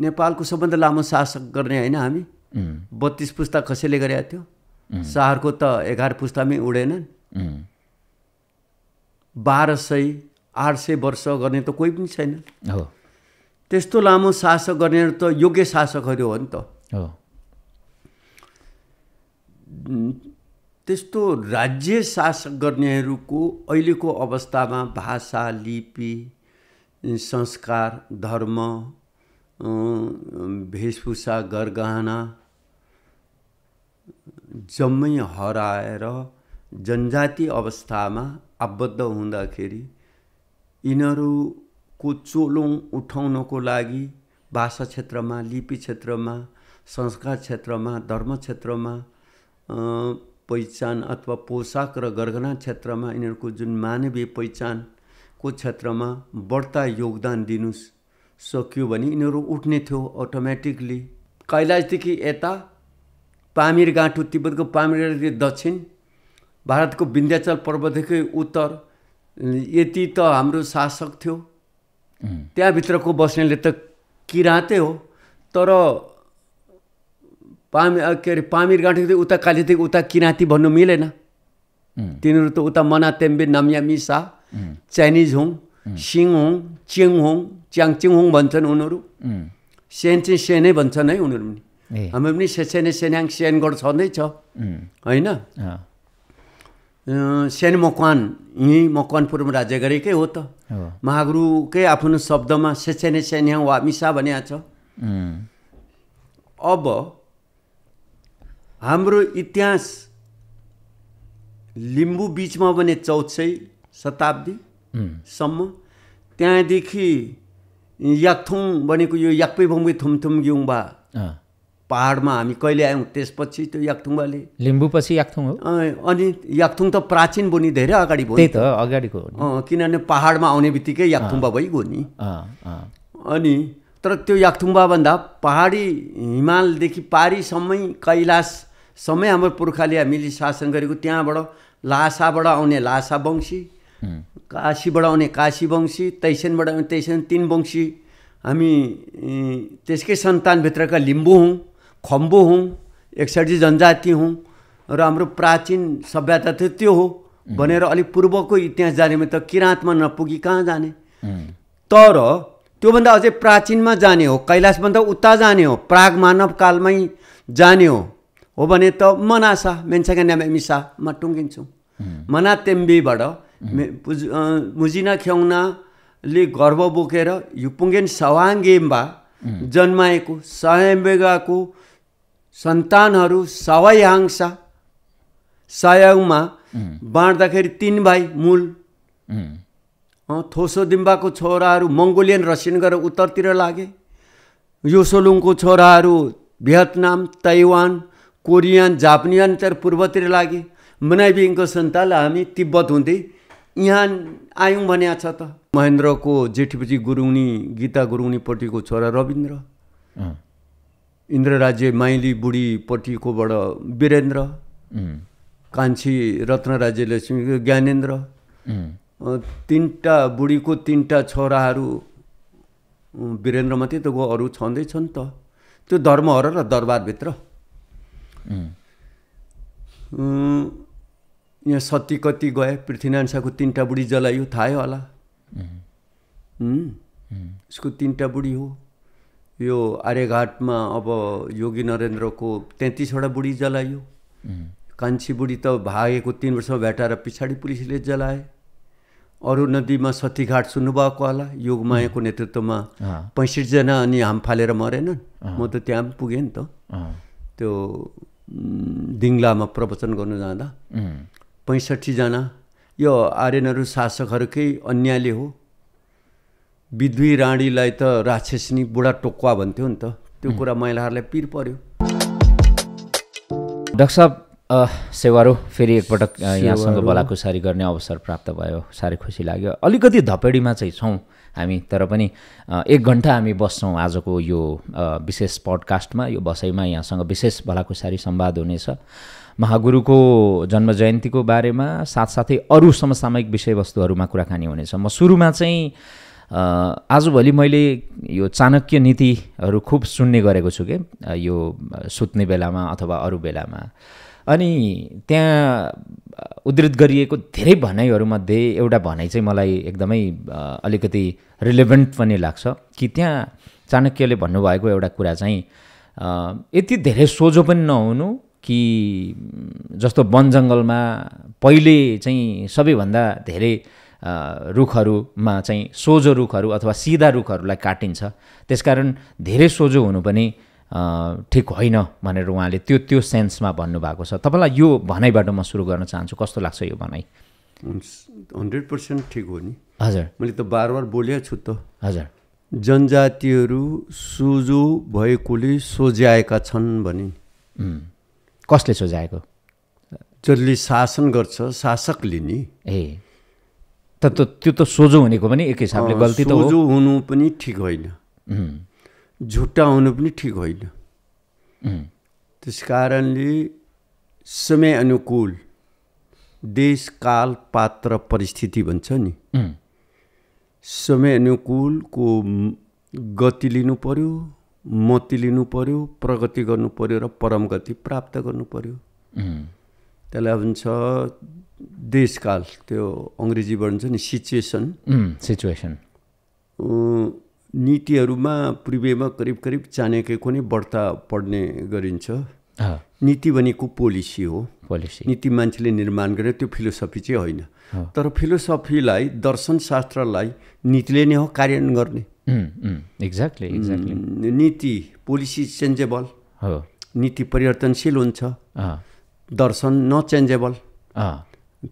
नेपालको सबभन्दा लामो शासक गर्ने होइन हामी बत्तिस पुस्ता कसैले गरेको थियो सहरको त एघार पुस्तामै उडेनन् बाह्र सय आठ सय वर्ष गर्ने त कोही पनि छैन हो त्यस्तो लामो शासक गर्ने त योग्य शासकहरू हो नि त हो त्यस्तो राज्य शासक गर्नेहरूको अहिलेको अवस्थामा भाषा लिपि संस्कार धर्म भेषभूषा गरगहना जम्मै हराएर जनजाति अवस्थामा आबद्ध हुँदाखेरि यिनीहरूको चोलोङ उठाउनको लागि भाषा क्षेत्रमा लिपि क्षेत्रमा संस्कार क्षेत्रमा धर्म क्षेत्रमा पहिचान अथवा पोसाक र गरगना क्षेत्रमा यिनीहरूको जुन मानवीय पहिचानको क्षेत्रमा बढ्ता योगदान दिनुहोस् सक्यो भने यिनीहरू उठ्ने थियो अटोमेटिकली कैलाशदेखि यता पामिर गाँठो तिब्बतको पामिरदेखि दक्षिण भारतको विन्ध्याचल पर्वतदेखि उत्तर यति त हाम्रो शासक थियो त्यहाँभित्रको बस्नेले त किराँतै हो तर पामि के अरे पामिर गाँठोदेखि उता कालीदेखि उता किराँती भन्नु मिलेन तिनीहरू त उता मना तेम्बे नम्यामी सा चाइनिज हुँ सिङ हुँ चिङ हुँ च्याङचिङ भन्छन् उनीहरू सेन चाहिँ सेनै भन्छन् है उनीहरू पनि हाम्रो पनि सेसेने सेन्याङ सेनगढ छँदैछ होइन सेन मकवान यहीँ मकवानपुरमा राज्य गरेकै हो त महागुरुकै आफ्नो शब्दमा सेसेने सेन्याङ वा मिसा भनिया छ अब हाम्रो इतिहास लिम्बू बिचमा भने चौथसै शताब्दीसम्म त्यहाँदेखि याकथुङ भनेको यो याक्पै बङ्गै थुमथुम ग्युङबा पाहाडमा हामी कहिले आयौँ त्यसपछि त्यो याकथुङबाले लिम्बू पछि याकथुङ हो अनि याकथुङ त प्राचीन बोनी धेरै अगाडि भयो त अगाडिको किनभने पाहाडमा आउने बित्तिकै याकथुङ्बा भइगयो नि अनि तर त्यो याक्थुम्बाभन्दा पाहाडी हिमालदेखि पारीसम्मै कैलाशसम्मै हाम्रो पुर्खाले हामीले शासन गरेको त्यहाँबाट लासाबाट आउने लासा वंशी काशीबाट आउने काशी वंशी तैसेनबाट आउने तैसेन तिन वंशी हामी त्यसकै सन्तानभित्रका लिम्बू हौँ खम्बु हौँ एकसठी जनजाति हौँ र हाम्रो प्राचीन सभ्यता त त्यो हो भनेर अलिक पूर्वको इतिहास जानेमा त किराँतमा नपुगी कहाँ जाने तर त्योभन्दा अझै प्राचीनमा जाने हो कैलाशभन्दा उता जाने हो प्राग मानव कालमै जाने हो हो भने त मनासा मेन्साका नाम मिसामा टुङ्गिन्छौँ मनातेम्बीबाट मुजिना ख्याउनाले गर्व बोकेर युपुङ्गेन सवाङ्गेम्बा जन्माएको सयम्बेगाको सन्तानहरू सवै हाङसा सायाङमा बाँड्दाखेरि तिन भाइ मूल दिम्बाको छोराहरू मङ्गोलियन रसियन गरेर उत्तरतिर लागे योसोलुङको छोराहरू भियतनाम ताइवान कोरियन जापानियनतिर पूर्वतिर लागे मनाइबिङको सन्तान हामी तिब्बत हुँदै यहाँ आयौँ भने छ त महेन्द्रको जेठीपछि गुरुङनी गीता गुरुङनीपट्टिको छोरा रविन्द्र इन्द्रराज्य माइली बुढीपट्टिकोबाट वीरेन्द्र कान्छी राज्य लक्ष्मी ज्ञानेन्द्र तिनवटा बुढीको तिनवटा छोराहरू वीरेन्द्र मात्रै त गयो अरू छन् त त्यो धर्महरू र दरबारभित्र यहाँ सती कति गए पृथ्वीनारायण शाहको तिनवटा बुढी जलायो थाहै होला उसको तिनवटा बुढी हो यो आर्यघाटमा अब योगी नरेन्द्रको तेत्तिसवटा बुढी जलाइयो कान्छी बुढी त भागेको तिन वर्षमा भेटाएर पछाडि पुलिसले जलाए अरू नदीमा सतीघाट सुन्नुभएको होला योगमायाको नेतृत्वमा पैँसठीजना अनि हाम फालेर मरेनन् म त त्यहाँ पुगेँ नि त त्यो दिङ्लामा प्रवचन गर्नु जाँदा पैँसठीजना यो आर्यनहरू शासकहरूकै अन्यायले हो विद्वी राणीलाई त राक्षसिनी बुढा टोक्वा भन्थ्यो नि त त्यो कुरा महिलाहरूलाई पिर पर्यो डाक्टर साहब सेवारो फेरि एकपटक यहाँसँग बलाकुसारी गर्ने अवसर प्राप्त भयो साह्रै खुसी लाग्यो अलिकति धपेडीमा चाहिँ छौँ हामी तर पनि एक घन्टा हामी बस्छौँ आजको यो विशेष पडकास्टमा यो बसैमा यहाँसँग विशेष भलाकुसारी सम्वाद हुनेछ महागुरुको जन्म जयन्तीको बारेमा साथसाथै अरू समसामयिक विषयवस्तुहरूमा कुराकानी हुनेछ म सुरुमा चाहिँ आजभोलि मैले यो चाणक्य नीतिहरू खुब सुन्ने गरेको छु कि यो सुत्ने बेलामा अथवा अरू बेलामा अनि त्यहाँ उद्धृत गरिएको धेरै भनाइहरूमध्ये एउटा भनाइ चाहिँ मलाई एकदमै अलिकति रिलेभेन्ट पनि लाग्छ कि त्यहाँ चाणक्यले भन्नुभएको एउटा कुरा चाहिँ यति धेरै सोझो पनि नहुनु कि जस्तो वन जङ्गलमा पहिले चाहिँ सबैभन्दा धेरै रुखहरूमा चाहिँ सोझो रुखहरू अथवा सिधा रुखहरूलाई काटिन्छ त्यसकारण धेरै सोझो हुनु पनि ठिक होइन भनेर उहाँले त्यो त्यो सेन्समा भन्नुभएको छ तपाईँलाई यो भनाइबाट म सुरु गर्न चाहन्छु कस्तो लाग्छ यो भनाइ हन्ड्रेड पर्सेन्ट ठिक हो नि हजुर मैले त बार बार बोले छु त हजुर जनजातिहरू सोझो भएकोले सोझ्याएका छन् भने कसले सोझाएको जसले शासन गर्छ शासकले नि ए त त्यो त सोझो हुनेको पनि एक हिसाबले गल्ती त सोझो हुनु पनि ठिक होइन झुट्टा हुनु पनि ठिक होइन त्यस कारणले समय अनुकूल देश काल पात्र परिस्थिति भन्छ नि समय अनुकूलको गति लिनु पर्यो मती लिनु पऱ्यो प्रगति गर्नु पऱ्यो र परमगति प्राप्त गर्नु पऱ्यो त्यसलाई भन्छ देशकाल त्यो अङ्ग्रेजीबाट भन्छ नि सिचुएसन सिचुएसन नीतिहरूमा पूर्वेमा करिब करिब चानेकेको नै बढ्ता पढ्ने गरिन्छ नीति भनेको पोलिसी हो पोलिसी नीति मान्छेले निर्माण गरे त्यो फिलोसफी चाहिँ होइन तर फिलोसफीलाई दर्शनशास्त्रलाई नीतिले नै हो कार्यान्वयन गर्ने exactly hmm, exactly hmm. hmm, नीति पोलिसी चेन्जेबल हो नीति परिवर्तनशील हुन्छ दर्शन नचेन्जेबल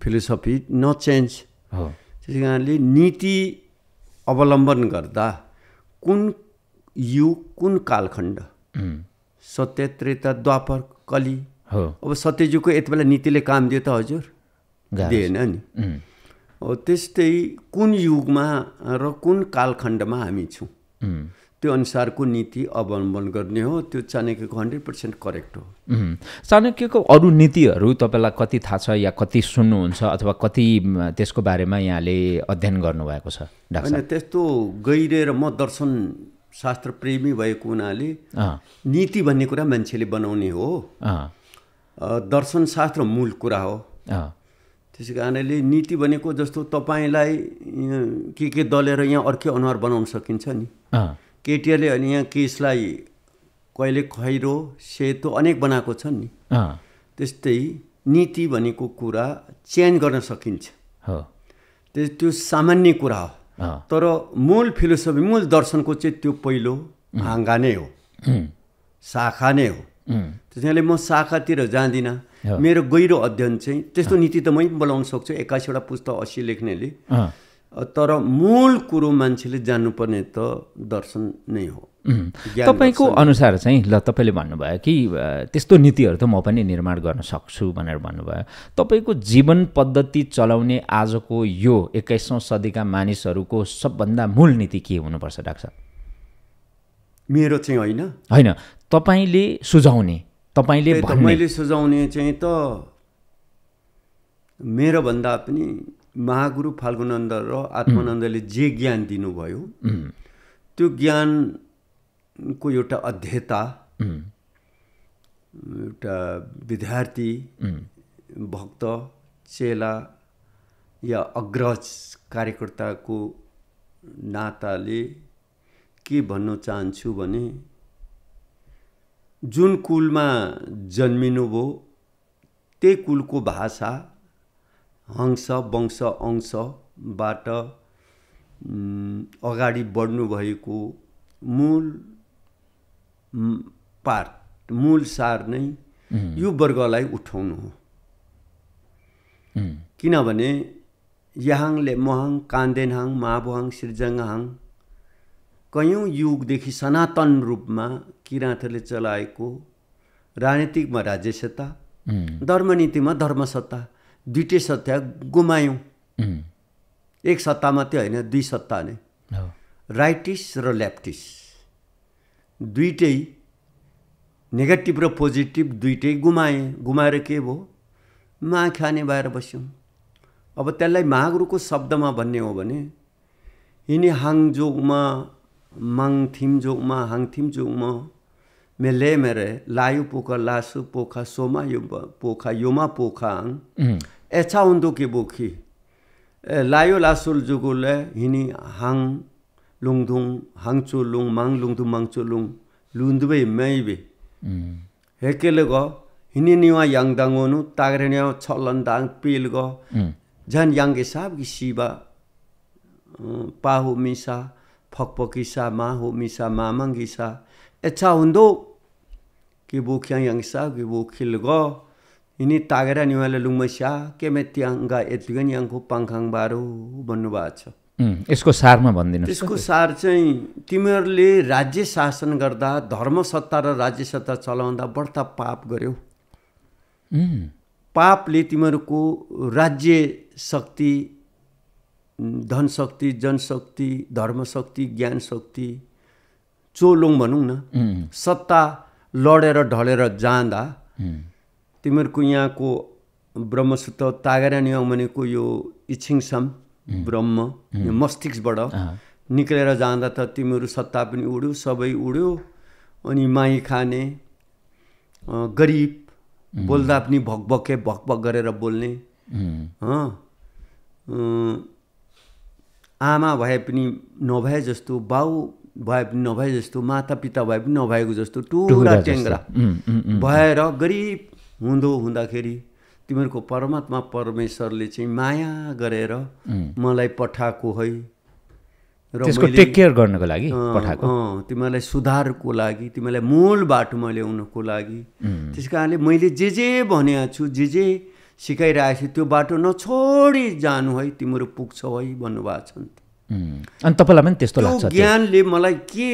फिलोसफी नचेन्ज हो त्यस कारणले नीति अवलम्बन गर्दा कुन युग कुन कालखण्ड सत्य त्रेता द्वापर कली हो अब सत्यजुगको यति बेला नीतिले काम दियो त हजुर दिएन नि त्यस्तै कुन युगमा र कुन कालखण्डमा हामी छौँ त्यो अनुसारको नीति अवलम्बन गर्ने हो त्यो चाणक्यको हन्ड्रेड पर्सेन्ट करेक्ट हो चाणक्यको अरू नीतिहरू तपाईँलाई कति थाहा छ या कति सुन्नुहुन्छ अथवा कति त्यसको बारेमा यहाँले अध्ययन गर्नुभएको छ होइन त्यस्तो गहिरेर म दर्शन शास्त्र प्रेमी भएको हुनाले नीति भन्ने कुरा मान्छेले बनाउने हो दर्शनशास्त्र मूल कुरा हो त्यसै कारणले नीति भनेको जस्तो तपाईँलाई के के दलेर यहाँ अर्कै अनुहार बनाउन सकिन्छ नि केटिआरले अनि यहाँ केसलाई कहिले खैरो सेतो अनेक बनाएको छन् नि त्यस्तै नीति भनेको कुरा चेन्ज गर्न सकिन्छ त्यो सामान्य कुरा हो तर मूल फिलोसफी मूल दर्शनको चाहिँ त्यो पहिलो भाँगा नै हो शाखा नै हो त्यसैले म शाखातिर जाँदिनँ मेरो गहिरो अध्ययन चाहिँ त्यस्तो नीति त मै बोलाउन सक्छु एक्काइसवटा पुस्तक असी लेख्नेले तर मूल कुरो मान्छेले जान्नुपर्ने त दर्शन नै हो तपाईँको अनुसार चाहिँ ल तपाईँले भन्नुभयो कि त्यस्तो नीतिहरू त म पनि निर्माण गर्न सक्छु भनेर भन्नुभयो तपाईँको जीवन पद्धति चलाउने आजको यो एक्काइसौँ सदीका मानिसहरूको सबभन्दा मूल नीति के हुनुपर्छ डाक्टर मेरो चाहिँ होइन होइन तपाईँले सुझाउने तपाईँले मैले सुझाउने चाहिँ त मेरो भन्दा पनि महागुरु फाल्गुनन्द र आत्मानन्दले जे ज्ञान दिनुभयो त्यो ज्ञानको एउटा अध्येता एउटा विद्यार्थी भक्त चेला या अग्रज कार्यकर्ताको नाताले के भन्न चाहन्छु भने जुन कुलमा जन्मिनुभयो त्यही कुलको भाषा हंस वंश अंशबाट अगाडि बढ्नुभएको मूल पार्ट मूल सार नै यो वर्गलाई उठाउनु हो किनभने यहाङले मोहाङ कान्देनहाङ माबोहाङ सिर्जङहाङ कयौँ युगदेखि सनातन रूपमा किराँतहरूले चलाएको राजनीतिकमा राज्य सत्ता धर्मनीतिमा धर्म सत्ता दुइटै सत्ता गुमायौँ एक सत्ता मात्रै होइन दुई सत्ता नै राइटिस र लेफ्टिस दुइटै नेगेटिभ र पोजिटिभ दुइटै गुमाएँ गुमाएर के भयो मा खाने भएर बस्यौँ अब त्यसलाई महागुरुको शब्दमा भन्ने हो भने यिनी हाङजोगमा जो जोगमा 멜레메레 라유포카 라스포카 소마유포카 요마포캉 에차운도 기보키 라요 라솔 주골레 히니 항 롱동 항쫄롱 망롱도 망쫄롱 룬드베 메이베 헤켈레거 히니니와 양당오누 따그레냐 철런당 빌거 잔 양게 삽기 시바 파호 미사 퍽퍽기사 마호 미사 마망기사 에차운도 kibukiang yang sa kibukil go ini तागेर निवाले लुङ्मस्या के मेत्याङ्गा यत्तिकै याङको पाङखाङ बारो भन्नुभएको छ यसको सारमा भनिदिनु यसको सार चाहिँ तिमीहरूले राज्य शासन गर्दा धर्म सत्ता र राज्य सत्ता चलाउँदा बढ्ता पाप गर्यौ पापले तिमीहरूको राज्य शक्ति धन शक्ति जनशक्ति धर्मशक्ति ज्ञान शक्ति चोलोङ भनौँ न सत्ता लडेर ढलेर जाँदा तिमीहरूको यहाँको ब्रह्मसूत्र तागेर भनेको यो इच्छिङसम ब्रह्म यो मस्तिष्कबाट निक्लेर जाँदा त तिमीहरू सत्ता पनि उड्यो सबै उड्यो अनि माई खाने गरिब बोल्दा पनि भकभके भकभक गरेर बोल्ने आमा भए पनि नभए जस्तो बाउ भए पनि नभए जस्तो मातापिता भए पनि नभएको जस्तो टुरा टेङ्ग्रा भएर गरिब हुँदो हुँदाखेरि तिमीहरूको परमात्मा परमेश्वरले चाहिँ माया गरेर मलाई पठाएको है र टेक केयर गर्नको लागि तिमीहरूलाई सुधारको लागि तिमीहरूलाई मूल बाटोमा ल्याउनको लागि त्यस कारणले मैले जे जे भनेको छु जे जे सिकाइरहेको छु त्यो बाटो नछोडी जानु है तिमीहरू पुग्छौ है भन्नुभएको छ नि त अनि तपाईँलाई पनि त्यस्तो लाग्छ ज्ञानले मलाई के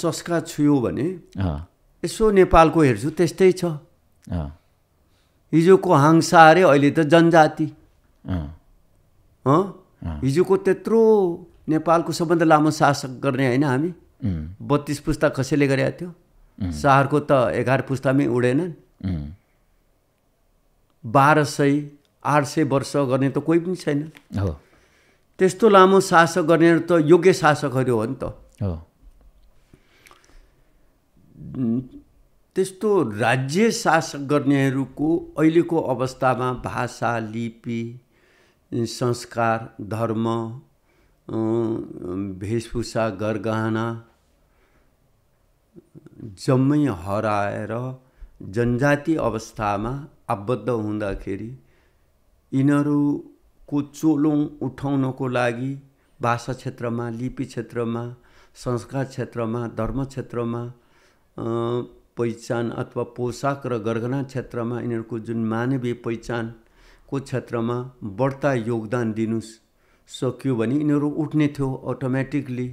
चस्का छुयो भने यसो नेपालको हेर्छु त्यस्तै छ हिजोको हाङसा अरे अहिले त जनजाति हिजोको त्यत्रो नेपालको सबभन्दा लामो शासक गर्ने होइन हामी बत्तिस पुस्ता कसैले गरेका थियो सहरको त एघार पुस्तामै उडेनन् बाह्र सय आठ सय वर्ष गर्ने त कोही पनि छैन त्यस्तो लामो शासक गर्ने त योग्य शासकहरू हो नि त त्यस्तो राज्य शासक गर्नेहरूको अहिलेको अवस्थामा भाषा लिपि संस्कार धर्म भेषभूषा गरगहना जम्मै हराएर जनजाति अवस्थामा आबद्ध हुँदाखेरि यिनीहरू को चोलोङ उठाउनको लागि भाषा क्षेत्रमा लिपि क्षेत्रमा संस्कार क्षेत्रमा धर्म क्षेत्रमा पहिचान अथवा पोसाक र गरगना क्षेत्रमा यिनीहरूको जुन मानवीय पहिचानको क्षेत्रमा बढ्ता योगदान दिनु सक्यो भने यिनीहरू उठ्ने थियो अटोमेटिकली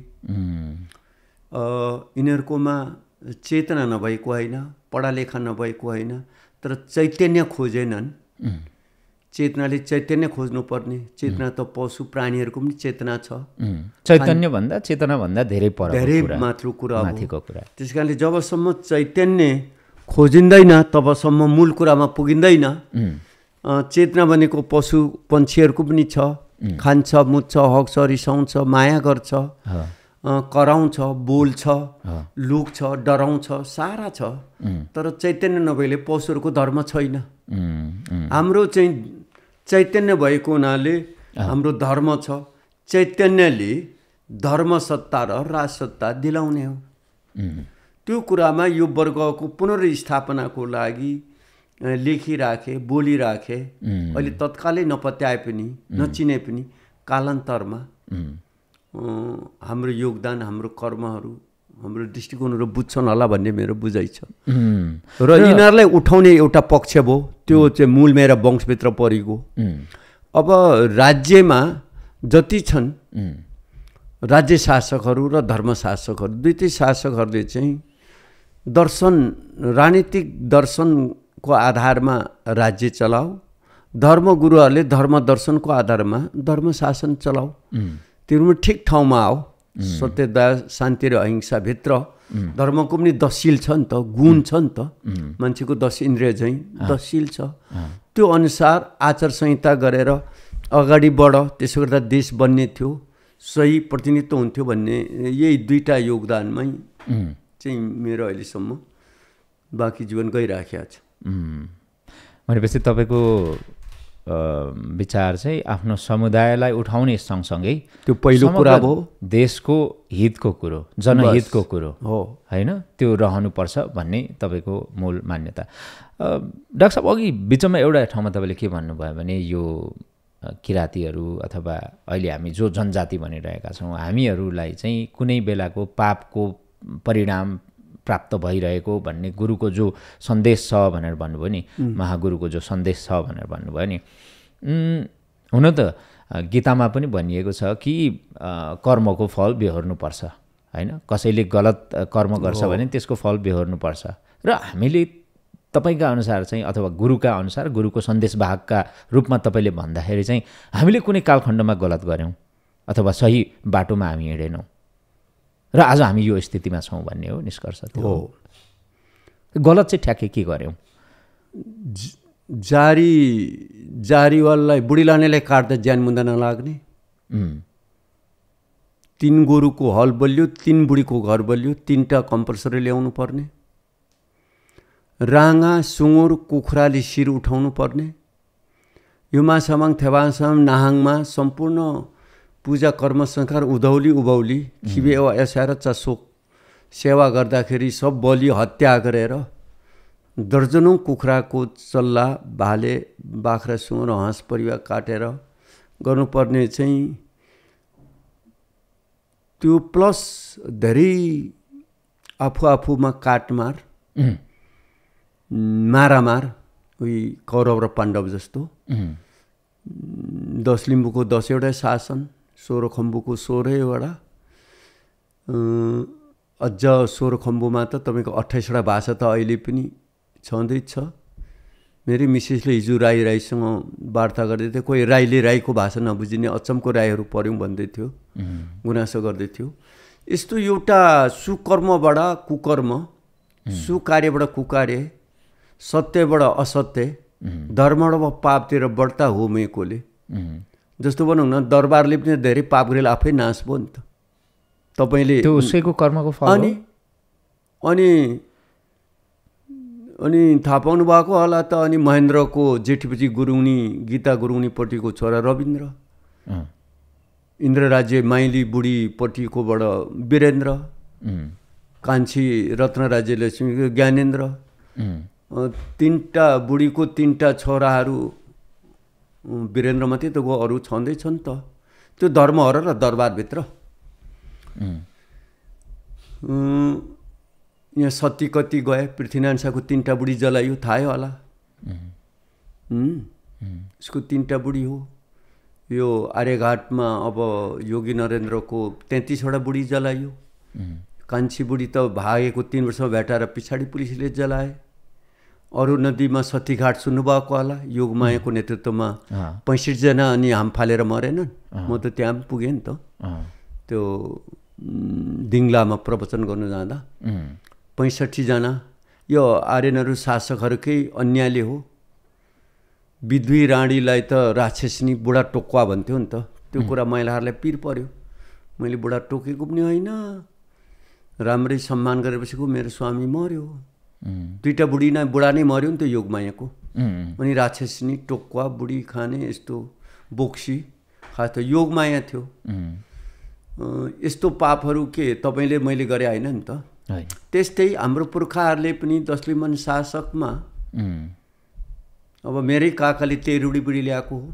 यिनीहरूकोमा चेतना नभएको होइन पढालेखा नभएको होइन तर चैतन्य खोजेनन् चेतनाले चैतन्य खोज्नुपर्ने चेतना त पशु प्राणीहरूको पनि चेतना छ चैतन्य भन्दा चेतना भन्दा धेरै धेरै मात्र कुरा माथिको कुरा त्यस कारणले जबसम्म चैतन्य खोजिँदैन तबसम्म मूल कुरामा पुगिँदैन चेतना भनेको पशु पन्छीहरूको पनि छ खान्छ मुच्छ हग्छ रिसाउँछ माया गर्छ कराउँछ बोल्छ लुक्छ डराउँछ सारा छ तर चैतन्य नभएले पशुहरूको धर्म छैन हाम्रो चाहिँ चैतन्य भएको हुनाले हाम्रो धर्म छ चैतन्यले धर्मसत्ता र राजसत्ता दिलाउने हो त्यो कुरामा यो वर्गको पुनर्स्थापनाको लागि लेखिराखे बोलिराखे अहिले तत्कालै नपत्याए पनि नचिने पनि कालान्तरमा हाम्रो योगदान हाम्रो कर्महरू हाम्रो दृष्टिकोणहरू बुझ्छन् होला भन्ने मेरो बुझाइ छ र यिनीहरूलाई उठाउने एउटा पक्ष भयो त्यो चाहिँ मूल मेरा वंशभित्र परेको अब राज्यमा जति छन् राज्य शासकहरू र धर्म शासकहरू दुईटै शासकहरूले चाहिँ दर्शन राजनीतिक दर्शनको आधारमा राज्य चलाऊ धर्मगुरुहरूले धर्म दर्शनको आधारमा धर्म शासन चलाऊ तिनीहरू ठिक ठाउँमा आऊ सत्यता शान्ति र अहिंसाभित्र धर्मको पनि दसिल छ नि त गुण छ नि त मान्छेको दस इन्द्रिय झैँ दसिल छ त्यो अनुसार आचार संहिता गरेर अगाडि बढ त्यसो गर्दा देश बन्ने थियो सही प्रतिनिधित्व हुन्थ्यो भन्ने यही दुईवटा योगदानमै चाहिँ मेरो अहिलेसम्म बाँकी जीवन गइराखेको छ भनेपछि तपाईँको विचार चाहिँ आफ्नो समुदायलाई उठाउने सँगसँगै त्यो पहिलो कुरा हो देशको हितको कुरो जनहितको कुरो हो होइन त्यो रहनुपर्छ भन्ने तपाईँको मूल मान्यता डाक्टर साहब अघि बिचमा एउटा ठाउँमा तपाईँले के भन्नुभयो भने यो किराँतीहरू अथवा अहिले हामी जो जनजाति भनिरहेका छौँ हामीहरूलाई चाहिँ कुनै बेलाको पापको परिणाम प्राप्त भइरहेको भन्ने गुरुको जो सन्देश छ भनेर भन्नुभयो नि महागुरुको जो सन्देश छ भनेर भन्नुभयो नि हुन त गीतामा पनि भनिएको छ कि कर्मको फल बेहोर्नुपर्छ होइन कसैले गलत कर्म गर्छ भने त्यसको फल बेहोर्नुपर्छ र हामीले तपाईँका अनुसार चाहिँ अथवा गुरुका अनुसार गुरुको सन्देश भागका रूपमा तपाईँले भन्दाखेरि चाहिँ हामीले कुनै कालखण्डमा गलत गऱ्यौँ अथवा सही बाटोमा हामी हिँडेनौँ र आज हामी यो स्थितिमा छौँ भन्ने हो निष्कर्ष त्यो हो गलत चाहिँ ठ्याक्कै के गऱ्यौँ जारी जारीवाललाई बुढी लानेलाई काट्दा ज्यान मुन्दा नलाग्ने तिन गोरुको हल बलियो तिन बुढीको घर बलियो तिनवटा कम्पलसरी ल्याउनु पर्ने राँगा सुँगुर कुखुराले शिर उठाउनु पर्ने यो माछामाङ थेवासम नाहाङमा सम्पूर्ण पूजा कर्म संस्कार उधौली उभौली खिबे वा एसाएर चासोक सेवा गर्दाखेरि सब बलि हत्या गरेर दर्जनौँ कुखुराको चल्ला भाले बाख्रा र हाँस परिवा काटेर गर्नुपर्ने चाहिँ त्यो प्लस धेरै आफू आफूमा काटमार मारामार उही कौरव र पाण्डव जस्तो दस लिम्बूको दसवटै शासन खम्बुको सोह्रैवटा अझ सोह्र खम्बुमा त तपाईँको अट्ठाइसवटा भाषा त अहिले पनि छ मेरै मिसेसले हिजो राई राईसँग वार्ता गर्दै थियो कोही राईले राईको भाषा नबुझिने अचम्मको राईहरू पऱ्यौँ भन्दै थियो गुनासो गर्दै थियो यस्तो एउटा सुकर्मबाट कुकर्म सुकार्यबाट कुकार्य सत्यबाट असत्य धर्मबाट पापतिर बढ्ता होमेकोले जस्तो भनौँ न दरबारले पनि धेरै पाप गरेर आफै नाश भयो नि त तपाईँले उसैको कर्मको अनि अनि अनि थाहा पाउनु भएको होला त अनि महेन्द्रको जेठीपछि गुरुङनी गीता गुरुङनीपट्टिको छोरा रविन्द्र राज्य माइली बुढीपट्टिकोबाट वीरेन्द्र कान्छी राज्य लक्ष्मी ज्ञानेन्द्र तिनवटा बुढीको तिनवटा छोराहरू वीरेन्द्र मात्रै त गो अरू छँदै छन् त त्यो धर्महर र दरबारभित्र यहाँ सती कति गए पृथ्वीनारायण शाहको तिनवटा बुढी जलायो थाहै होला उसको तिनवटा बुढी हो यो आर्यघाटमा अब योगी नरेन्द्रको तेत्तिसवटा बुढी जलायो कान्छी बुढी त भागेको तिन वर्षमा भेटाएर पछाडि पुलिसले जलाए अरू नदीमा सतीघाट सुन्नुभएको होला योगमायाको नेतृत्वमा पैँसठीजना अनि हाम फालेर मरेनन् म त त्यहाँ पनि पुगेँ नि त त्यो दिङ्लामा प्रवचन गर्नु जाँदा पैँसठीजना यो आर्यनहरू शासकहरूकै अन्यायले हो विधवी राणीलाई त राक्षसिनी बुढा टोक्वा भन्थ्यो नि त त्यो कुरा महिलाहरूलाई पिर पर्यो मैले बुढा टोकेको पनि होइन राम्रै सम्मान गरेपछि मेरो स्वामी मर्यो दुइटा बुढी नै बुढा नै मऱ्यो नि त योगमायाको अनि राक्षसिनी टोक्वा बुढी खाने यस्तो बोक्सी खास त योगमाया थियो यस्तो पापहरू के तपाईँले मैले गरेँ होइन नि त त्यस्तै हाम्रो पुर्खाहरूले पनि दसलिमन शासकमा अब मेरै काकाले तेरुडी बुढी ल्याएको हो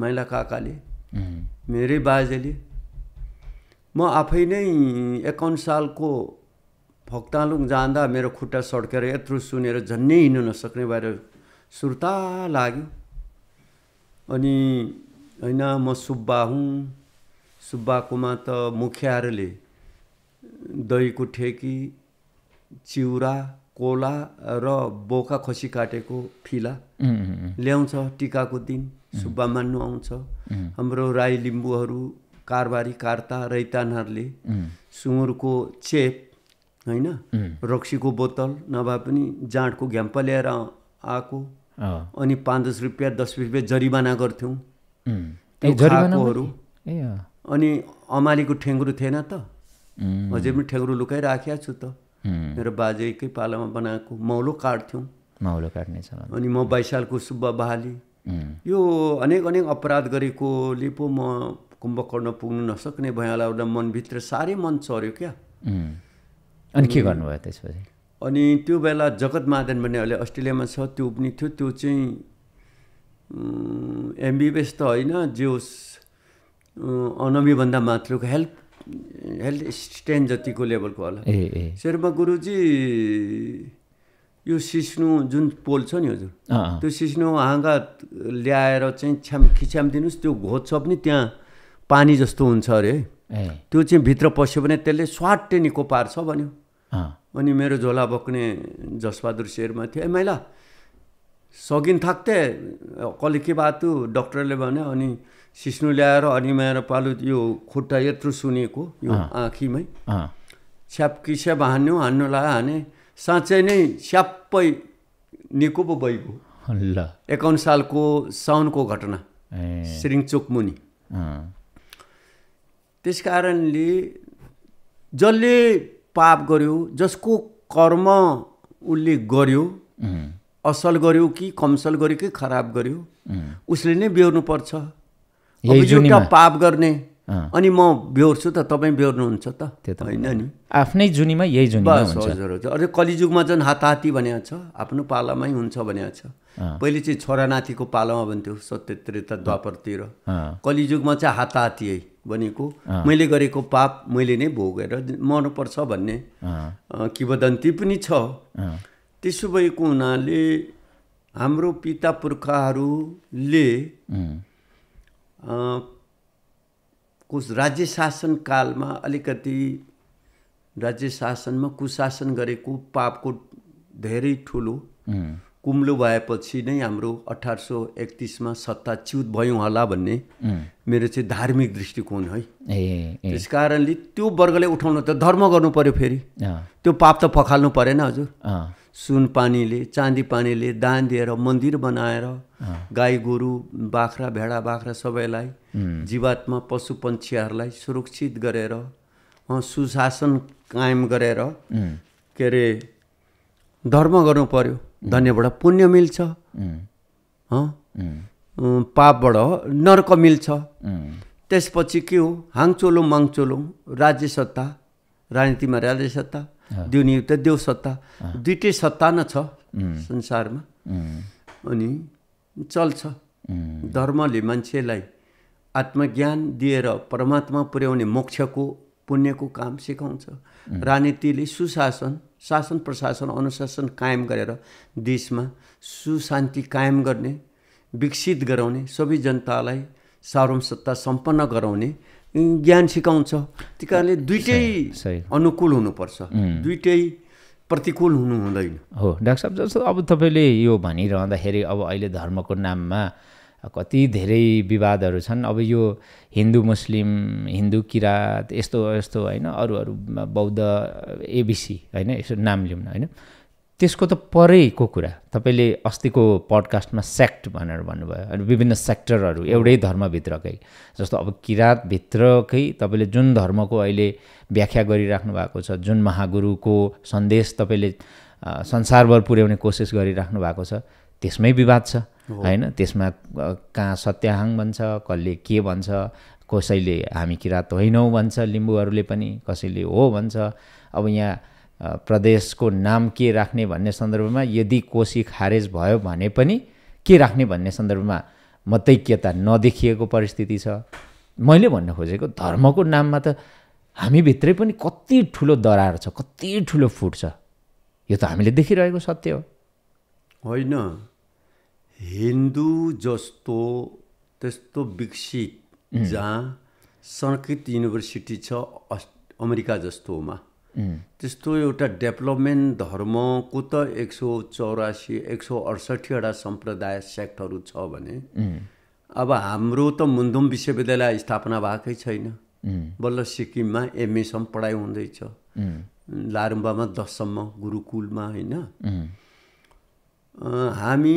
माइला काकाले मेरै बाजेले म आफै नै एकाउन्न सालको भक्तालुङ जाँदा मेरो खुट्टा सड्केर यत्रो सुनेर झन्नै हिँड्नु नसक्ने भएर सुर्ता लाग्यो अनि होइन म सुब्बा हुँ सुब्बाकोमा त मुखियाहरूले दहीको ठेकी चिउरा कोला र बोका खसी काटेको फिला ल्याउँछ टिकाको दिन सुब्बा मान्नु आउँछ हाम्रो राई लिम्बूहरू कारबारी कार्ता रैतानहरूले सुँगुरको चेप होइन रक्सीको बोतल नभए पनि जाँडको घ्याम्पा ल्याएर आएको अनि पाँच दस रुपियाँ दस रुपियाँ जरिमाना गर्थ्यौँ खाएकोहरू अनि अमालीको ठेङ्ग्रो थिएन त अझै पनि लुकाइ लुकाइराखेको छु त मेरो बाजेकै पालामा बनाएको मौलो काट्थ्यौँ मौलो काट्ने अनि म बाइस सुब्बा बहाली यो अनेक अनेक अपराध गरेकोले पो म कुम्भकर्ण पुग्नु नसक्ने भयो होला एउटा मनभित्र साह्रै मन चर्यो क्या अनि के गर्नुभयो त्यसपछि अनि त्यो बेला जगत मादन भन्ने अहिले अस्ट्रेलियामा छ त्यो पनि थियो त्यो चाहिँ एमबिबिएस त होइन जे होस् अनमीभन्दा मात्रको हेल्थ हेल्थ स्ट्यान्ड जतिको लेभलको होला ए शेर्मा गुरुजी यो सिस्नु जुन पोल छ नि हजुर त्यो सिस्नु हाँगा ल्याएर चाहिँ छ्याम खिच्याम दिनुहोस् त्यो घोच्छ पनि त्यहाँ पानी जस्तो हुन्छ अरे त्यो चाहिँ भित्र पस्यो भने त्यसले स्वाटै निको पार्छ भन्यो अनि मेरो झोला बोक्ने जसबहादुर शेरमा थियो ए मैला सगिन थाक्थे कलिके बातु डक्टरले भन्यो अनि सिस्नु ल्याएर अनि मेरो पालु यो खुट्टा यत्रो सुनेको यो आँखीमै कि स्याप हान्यो हान्नु लायो हाने साँच्चै नै स्यापै निको पो भइगयो ल एकाउन्न सालको साउनको घटना मुनि त्यस कारणले जसले पाप गर्यो जसको कर्म उसले गर्यो असल गर्यो कि कमसल गर्यो कि खराब गर्यो उसले नै बेहोर्नुपर्छ एउटा पाप गर्ने अनि म बेहोर्छु त तपाईँ बेहोर्नुहुन्छ त त्यो त होइन नि आफ्नै जुनीमा यही जुनी बस हजुर हजुर अझै कलिजुगमा झन् हाताहाती भनेको छ आफ्नो पालामै हुन्छ भनेको छ पहिले चाहिँ छोरा नातिको पालामा भन्थ्यो सत्य त्रेता द्वापरतिर कलिजुगमा चाहिँ हाताहाती है भनेको मैले गरेको पाप मैले नै भोगेर मर्नुपर्छ भन्ने किवदन्ती पनि छ त्यसो भएको हुनाले हाम्रो पिता पुर्खाहरूले कुस राज्य कालमा अलिकति राज्य शासनमा कुशासन गरेको पापको धेरै ठुलो कुम्लो भएपछि नै हाम्रो अठार सौ एकतिसमा सत्ता च्युत भयौँ होला भन्ने मेरो चाहिँ धार्मिक दृष्टिकोण है त्यस कारणले त्यो वर्गले उठाउन त धर्म गर्नु पर्यो फेरि त्यो पाप त पखाल्नु परेन हजुर सुन पानीले चाँदी पानीले दान दिएर मन्दिर बनाएर गाई गोरु बाख्रा भेडा बाख्रा सबैलाई जीवात्मा पशु पक्षीहरूलाई सुरक्षित गरेर सुशासन कायम गरेर के अरे धर्म गर्नु पर्यो धन्यबाट पुण्य मिल्छ पापबाट नर्क मिल्छ त्यसपछि के हो हाङचोलो माङचोलुङ राज्य सत्ता राजनीतिमा राज्य सत्ता देव नियुक्त देव सत्ता दुइटै सत्ता नै छ संसारमा अनि चल्छ धर्मले मान्छेलाई आत्मज्ञान दिएर परमात्मा पुर्याउने मोक्षको पुण्यको काम सिकाउँछ राजनीतिले सुशासन शासन प्रशासन अनुशासन कायम गरेर देशमा सुशान्ति कायम गर्ने विकसित गराउने सबै जनतालाई सार्वसत्ता सम्पन्न गराउने ज्ञान सिकाउँछ त्यही कारणले दुइटै अनुकूल हुनुपर्छ दुइटै प्रतिकूल हुनु हुँदैन हो डाक्टर साहब जस्तो अब तपाईँले यो भनिरहँदाखेरि अब अहिले धर्मको नाममा कति धेरै विवादहरू छन् अब यो हिन्दू मुस्लिम हिन्दू किराँत यस्तो यस्तो होइन अरू अरू बौद्ध एबिसी होइन यसो नाम लिउँ न होइन त्यसको त परैको कुरा तपाईँले अस्तिको पडकास्टमा सेक्ट भनेर भन्नुभयो अनि विभिन्न सेक्टरहरू एउटै धर्मभित्रकै जस्तो अब किराँतभित्रकै तपाईँले जुन धर्मको अहिले व्याख्या गरिराख्नु भएको छ जुन महागुरुको सन्देश तपाईँले संसारभर पुर्याउने कोसिस गरिराख्नु भएको छ त्यसमै विवाद छ होइन त्यसमा कहाँ सत्याहाङ भन्छ कसले के भन्छ कसैले हामी किराँत होइनौँ भन्छ लिम्बूहरूले पनि कसैले हो भन्छ अब यहाँ प्रदेशको नाम के राख्ने भन्ने सन्दर्भमा यदि कोशी खारेज भयो भने पनि के राख्ने भन्ने सन्दर्भमा मतैक्यता नदेखिएको परिस्थिति छ मैले भन्न खोजेको धर्मको नाममा त हामीभित्रै पनि कति ठुलो दरार छ कति ठुलो फुट छ यो त हामीले देखिरहेको सत्य हो होइन हिन्दू जस्तो त्यस्तो विकसित जहाँ संस्कृत युनिभर्सिटी छ अमेरिका जस्तोमा त्यस्तो एउटा डेभलपमेन्ट धर्मको त एक सौ चौरासी एक सौ अडसठीवटा सम्प्रदाय सेक्टहरू छ भने अब हाम्रो त मुन्दुम विश्वविद्यालय स्थापना भएकै छैन बल्ल सिक्किममा एमएसम्म पढाइ हुँदैछ लारुम्बामा दससम्म गुरुकुलमा होइन हामी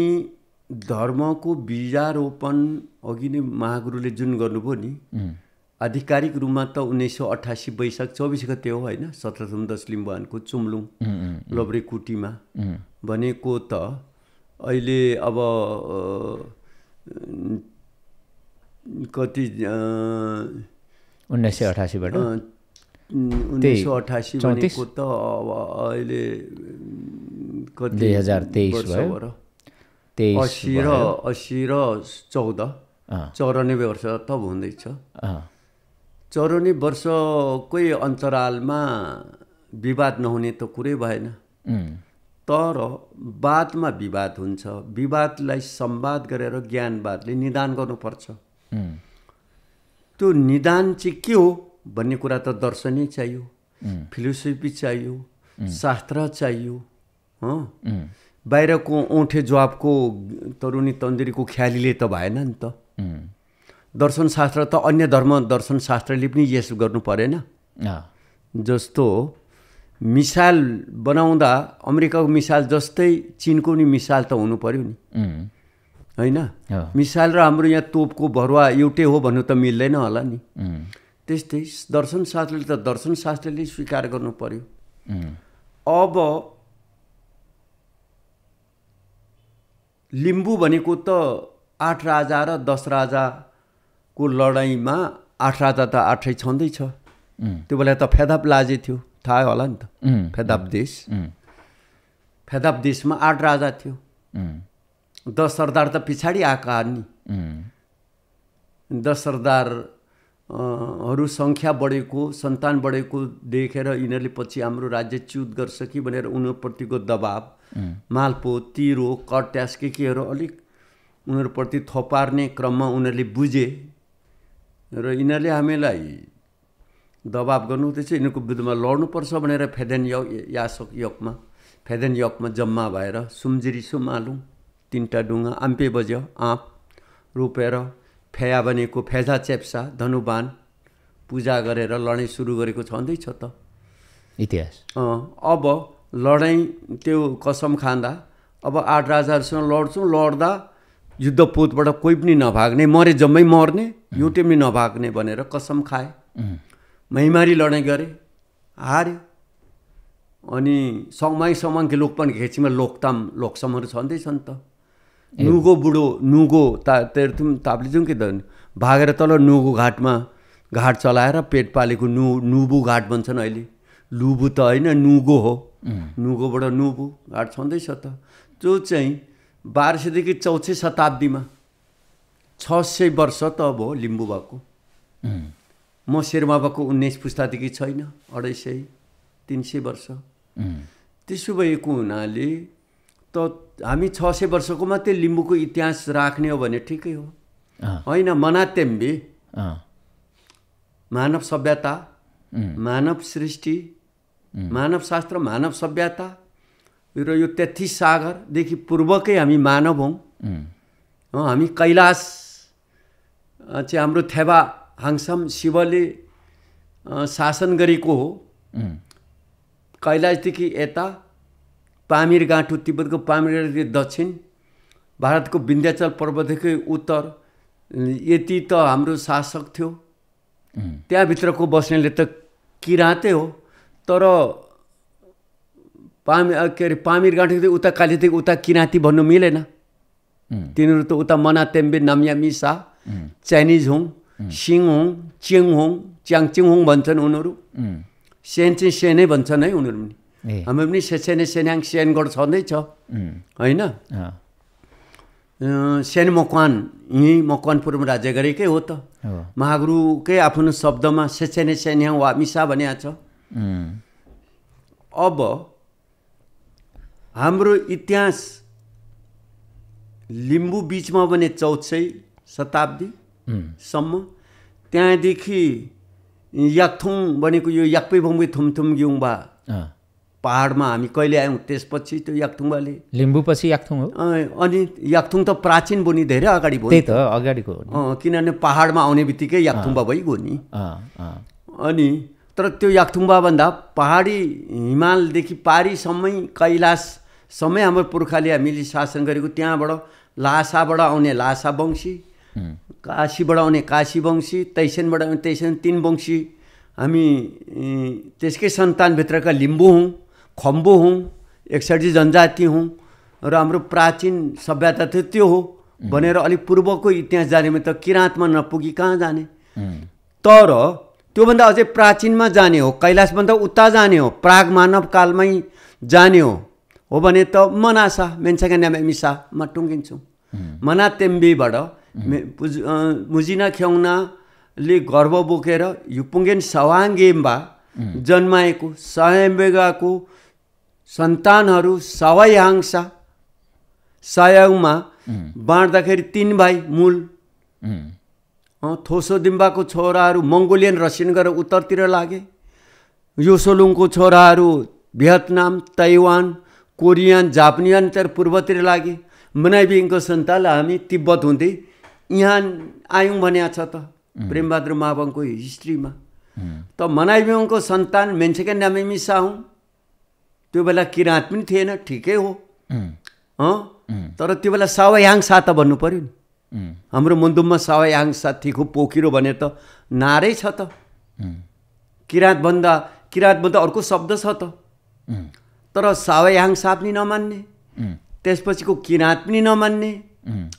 धर्मको बिजारोपण अघि नै महागुरुले जुन गर्नुभयो नि आधिकारिक रूपमा त उन्नाइस सौ अठासी वैशाख चौबिस गते हो होइन सत्रथम दसलिम भवानको चुम्लुङ लब्रेकुटीमा भनेको त अहिले अब कति उन्नाइस सय अठासीबाट उन्नाइस सय अठासी भनेको त अब अहिले कति दुई हजार तेइस तेइस असी र असी र चौध चौरानब्बे वर्ष त हुँदैछ चौरानी वर्षकै अन्तरालमा विवाद नहुने त कुरै भएन तर बादमा विवाद हुन्छ विवादलाई संवाद गरेर ज्ञानवादले निदान गर्नुपर्छ त्यो निदान चाहिँ के हो भन्ने कुरा त दर्शनै चाहियो फिलोसफी चाहियो शास्त्र चाहियो बाहिरको औँठे जवाबको तरुनी तन्दुरीको ख्यालीले त भएन नि त दर्शनशास्त्र त अन्य धर्म दर्शनशास्त्रले पनि यस गर्नु परेन जस्तो मिसाइल बनाउँदा अमेरिकाको मिसाइल जस्तै चिनको नि मिसाइल त हुनु पऱ्यो नि होइन मिसाइल र हाम्रो यहाँ तोपको भरुवा एउटै हो भन्नु त मिल्दैन होला नि त्यस्तै दर्शनशास्त्रले त दर्शनशास्त्रले स्वीकार गर्नु पर्यो अब लिम्बू भनेको त आठ राजा र दस राजा को लडाइँमा आठ राजा त आठै छँदैछ त्यो बेला त फेदाप लाजे थियो थाहा होला नि त फेदाप देश फेदाप देशमा आठ राजा थियो दस सरदार त पछाडि आएका नि दस सरदारहरू हरू सङ्ख्या बढेको सन्तान बढेको देखेर यिनीहरूले पछि हाम्रो राज्य च्युत गर्छ कि भनेर उनीहरूप्रतिको दबाब मालपो तिरो कट्यास के केहरू अलिक उनीहरूप्रति थोपार्ने क्रममा उनीहरूले बुझे र यिनीहरूले हामीलाई दबाब गर्नु हुँदैछ यिनीहरूको विरुद्धमा लड्नुपर्छ भनेर फेदेन यक यासक यकमा फेदेन यकमा जम्मा भएर सुम्जिरी सुमालुङ तिनवटा डुङ्गा आम्पे बज्यो आँप रोपेर फेया भनेको फेजा चेप्सा धनुबान पूजा गरेर लडाइँ सुरु गरेको छँदैछ त इतिहास अब लडाइँ त्यो कसम खाँदा अब आठ राजाहरूसँग लड्छौँ लड्दा युद्धपोतबाट कोही पनि नभाग्ने मरे जम्मै मर्ने एउटै पनि नभाग्ने भनेर कसम खाए महिमारी लडाइँ गरे हारे अनि समाई समाङ्के लोकपन खेचीमा लोकताम लोकसमहरू छँदै छन् त नुगो बुढो नुगो ता तेर्थुम कि त भागेर तल नुगो घाटमा घाट चलाएर पेट पालेको नु नुबु घाट भन्छन् अहिले लुबु त होइन नुगो हो नुगोबाट नुबु घाट छँदैछ त जो चाहिँ बाह्र सयदेखि चौथी शताब्दीमा छ सय वर्ष त अब हो लिम्बू भएको म शेर्मा भएको उन्नाइस पुस्तादेखि छैन अढाई सय तिन सय वर्ष त्यसो भएको हुनाले त हामी छ सय वर्षको मात्रै लिम्बूको इतिहास राख्ने हो भने ठिकै हो होइन मनातेम्बे मानव सभ्यता मानव सृष्टि मानव शास्त्र मानव सभ्यता र यो तेत्तिस सागरदेखि पूर्वकै हामी मानव हौँ हामी कैलाश चाहिँ हाम्रो थेवा हाङसम शिवले शासन गरेको हो कैलाशदेखि यता पामिर गाँठो तिब्बतको पामिरदेखि दक्षिण भारतको विन्ध्याचल पर्वतदेखि उत्तर यति त हाम्रो शासक थियो त्यहाँभित्रको बस्नेले त किराँतै हो तर पामी के अरे पामिर गाँठेको उता कालीदेखि उता किराँती भन्नु मिलेन तिनीहरू त उता मना तेम्बे नाम्यामी मिसा चाइनिज हुङ सिङ हुङ चिङ हुङ च्याङ चिङ हुङ भन्छन् उनीहरू सेन चाहिँ सेनै भन्छन् है उनीहरू पनि हाम्रो पनि सेसेने सेन्याङ सेनगढ छँदैछ होइन सेन मकवान यहीँ मकवानपुरमा राज्य गरेकै हो त महागुरुकै आफ्नो शब्दमा सेसेने सेन्याङ वा मिसा भनिएको छ अब हाम्रो इतिहास लिम्बू बिचमा भने चौथै शताब्दीसम्म त्यहाँदेखि याकथुङ भनेको यो याक्पै भङ्गै थुमथुम ग्युङबा पाहाडमा हामी कहिले आयौँ त्यसपछि त्यो याक्थुङबाले लिम्बू पछि याक्थुङ हो अनि याक्थुङ त प्राचीन बोनी धेरै अगाडि भयो त अगाडिको किनभने पाहाडमा आउने बित्तिकै याक्थुङबा भइगयो नि अनि तर त्यो याक्थुङबाभन्दा पहाडी हिमालदेखि पारीसम्मै कैलाश समय हाम्रो पुर्खाले हामीले शासन गरेको त्यहाँबाट लासाबाट आउने लासा वंशी काशीबाट आउने काशी वंशी तैसेनबाट आउने तैसेन तिन वंशी हामी त्यसकै सन्तानभित्रका लिम्बू हुँ खम्बु हौँ एकसठी जनजाति हुँ र हाम्रो प्राचीन सभ्यता त त्यो हो भनेर अलिक पूर्वको इतिहास जानेमा त किराँतमा नपुगी कहाँ जाने तर त्योभन्दा अझै प्राचीनमा जाने हो कैलाशभन्दा उता जाने हो प्राग मानव कालमै जाने हो हो भने त मनासा मेन्साकान्यामा मिसामा टुङ्गिन्छौँ मना तेम्बीबाट मुजिना ख्याउनाले गर्व बोकेर युपुङ्गेन सवाङ्गेम्बा जन्माएको सयम्बेगाको सन्तानहरू सवाई हाङसा सयाङमा बाँड्दाखेरि तिन भाइ मूल थोसो दिम्बाको छोराहरू मङ्गोलियन रसियन गरेर उत्तरतिर लागे यो सोलुङको छोराहरू भियतनाम ताइवान कोरियन जापानियन तर पूर्वतिर लागे मनाइबिङको सन्ताल हामी तिब्बत हुँदै यहाँ आयौँ भने छ त प्रेमबहादुर मावङको हिस्ट्रीमा त मनाइबिङको सन्तान मान्छेकै नामे मिसा त्यो बेला किराँत पनि थिएन ठिकै हो अँ तर त्यो बेला सावायाङ त भन्नु पऱ्यो नि हाम्रो मुन्दुममा सावायाङ साथीको पोखिरो भने त नारै छ त किराँतभन्दा किराँतभन्दा अर्को शब्द छ त तर सावयाङ साप नि नमान्ने त्यसपछिको किराँत पनि नमान्ने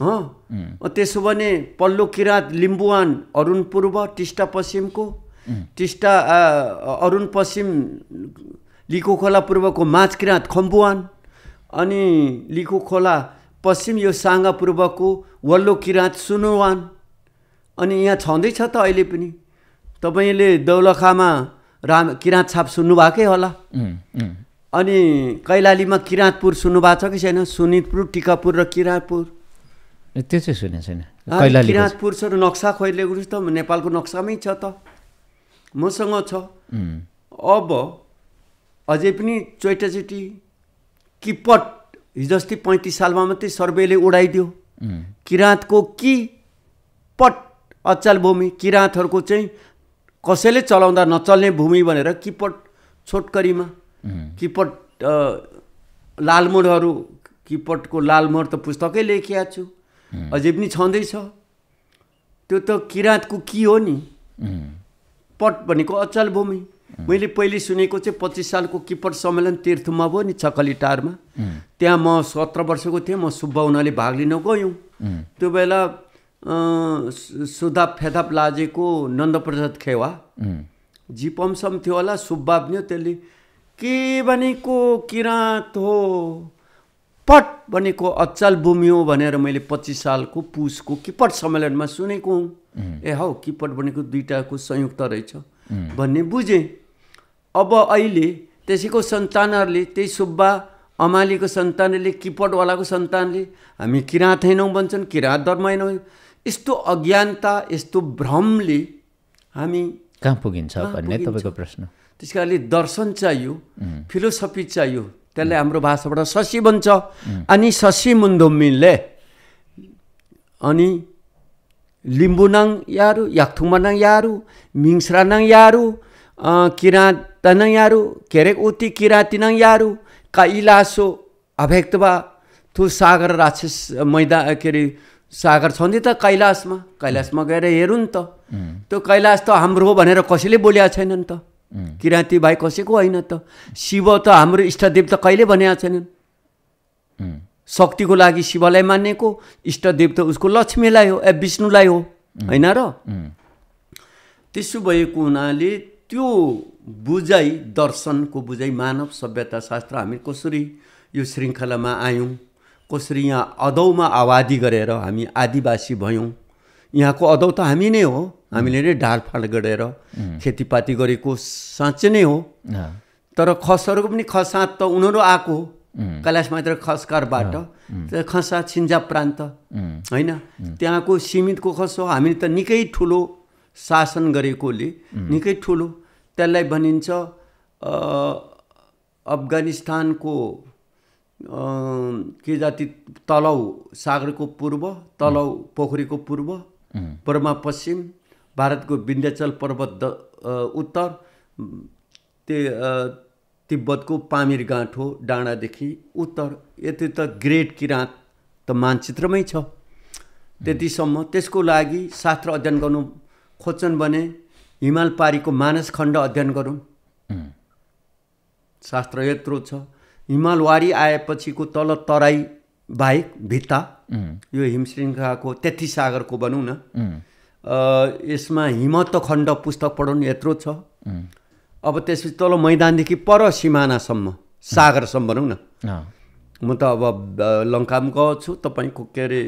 हो त्यसो भने पल्लो किराँत लिम्बुवान अरुण पूर्व टिस्टा पश्चिमको टिस्टा अरुण पश्चिम लिखो खोला पूर्वको माझ किराँत खम्बुवान अनि लिखो खोला पश्चिम यो साङ्गा पूर्वको वल्लो किराँत सुनुवान अनि यहाँ छँदैछ त अहिले पनि तपाईँले दौलखामा राम किराँत छाप सुन्नुभएकै होला अनि कैलालीमा किराँतपुर सुन्नुभएको छ कि छैन सुनितपुर टिकापुर र किराँतपुर त्यो चाहिँ सुने छैन किराँतपुर छ र नक्सा गुरु त नेपालको नक्सामै छ त मसँग छ अब अझै पनि चोइटाचोटि किपट हिजो अस्ति पैँतिस सालमा मात्रै सर्वेले उडाइदियो किराँतको कि पट अचल भूमि किराँतहरूको चाहिँ कसैले चलाउँदा नचल्ने भूमि भनेर किपट छोटकरीमा Mm-hmm. किपट लालमोरहरू किपटको लालमोर त पुस्तकै लेखिया छु mm-hmm. अझै पनि छँदैछ त्यो त किराँतको कि हो नि mm-hmm. पट भनेको अचल भूमि मैले पहिले सुनेको चाहिँ पच्चिस सालको किपट सम्मेलन तीर्थमा भयो नि छकली टारमा त्यहाँ म सत्र वर्षको थिएँ म सुब्बा हुनाले भाग लिन गयौँ त्यो बेला सुधाप फेदाप लाजेको नन्दप्रसाद खेवा जिपमसम थियो होला सुब्बा पनि त्यसले के भनेको किराँत हो पट भनेको अचल भूमि हो भनेर मैले पच्चिस सालको पुसको किपट सम्मेलनमा सुनेको हुँ ए हौ किपट भनेको दुइटाको संयुक्त रहेछ भन्ने बुझेँ अब अहिले त्यसैको सन्तानहरूले त्यही सुब्बा अमालीको सन्तानले किपटवालाको सन्तानले हामी किराँत होइनौँ भन्छन् किराँत धर्म होइनौँ यस्तो अज्ञानता यस्तो भ्रमले हामी कहाँ पुगिन्छ भन्ने तपाईँको प्रश्न त्यस कारणले दर्शन चाहियो फिलोसफी चाहियो त्यसले हाम्रो भाषाबाट शशी बन्छ अनि शशी मुन्दोमिनले अनि लिम्बु लिम्बुनाङ याहरू नाङ यारु मिङस्रानाङ याहरू यारू के अरे उति किराँती किरातिनाङ यारू काइलासो अभेक्तवा थु सागर राक्षस मैदा के अरे सागर छ नि त कैलाशमा कैलाशमा गएर हेरौँ नि त त्यो कैलाश त हाम्रो हो भनेर कसैले बोलेको छैन नि त किराँती भाइ कसैको होइन त शिव त हाम्रो इष्टदेव त कहिले भनेको छैनन् शक्तिको लागि शिवलाई मानेको इष्टदेव त उसको लक्ष्मीलाई हो ए विष्णुलाई हो होइन र त्यसो भएको हुनाले त्यो बुझाइ दर्शनको बुझाइ मानव सभ्यता शास्त्र हामी कसरी यो श्रृङ्खलामा आयौँ कसरी यहाँ अधौमा आवादी गरेर हामी आदिवासी भयौँ यहाँको अदौ त हामी नै हो हामीले नै ढालफाल गरेर खेतीपाती गरेको साँच्चै नै हो तर खसहरूको पनि खसात त उनीहरू आएको हो कैलाश मात्र खसकारबाट खसा छिन्जा प्रान्त होइन त्यहाँको सीमितको खस हो हामीले त निकै ठुलो शासन गरेकोले निकै ठुलो त्यसलाई भनिन्छ अफगानिस्तानको के जाति तलाउ सागरको पूर्व तलाउ पोखरीको पूर्व बर्मा पश्चिम भारतको विन्ध्याचल पर्वत द उत्तर तिब्बतको पामिर गाँठो डाँडादेखि उत्तर यति त ग्रेट किराँत त मानचित्रमै छ त्यतिसम्म त्यसको लागि शास्त्र अध्ययन गर्नु खोज्छन् भने हिमाल पारीको खण्ड अध्ययन गरौँ शास्त्र यत्रो छ हिमालवारी आएपछिको तल तराई बाहेक भित्ता यो हिमश्रृङ्खलाको त्यति सागरको भनौँ न यसमा हिमत खण्ड पुस्तक पढाउनु यत्रो छ अब त्यसपछि तल मैदानदेखि पर सिमानासम्म सागरसम्म भनौँ न म त अब लङ्का पनि गएको छु तपाईँको के अरे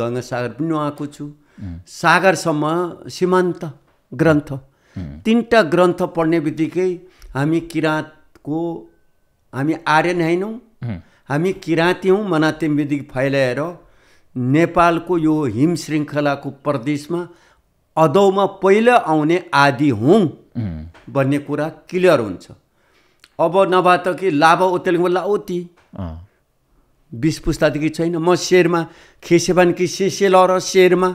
गङ्गा सागर पनि आएको छु सागरसम्म सीमान्त ग्रन्थ तिनवटा ग्रन्थ पढ्ने बित्तिकै हामी किराँतको हामी आर्यन होइनौँ हामी किराँत्यौँ मनात्यमविधि फैलाएर नेपालको यो हिम श्रृङ्खलाको प्रदेशमा अदौमा पहिला आउने आदि हुँ भन्ने कुरा क्लियर हुन्छ अब नभए त कि लाभा ओतेलिङ लाउती बिस पुस्तादेखि छैन म शेरमा खेसेबान कि सेसे ल र शेरमा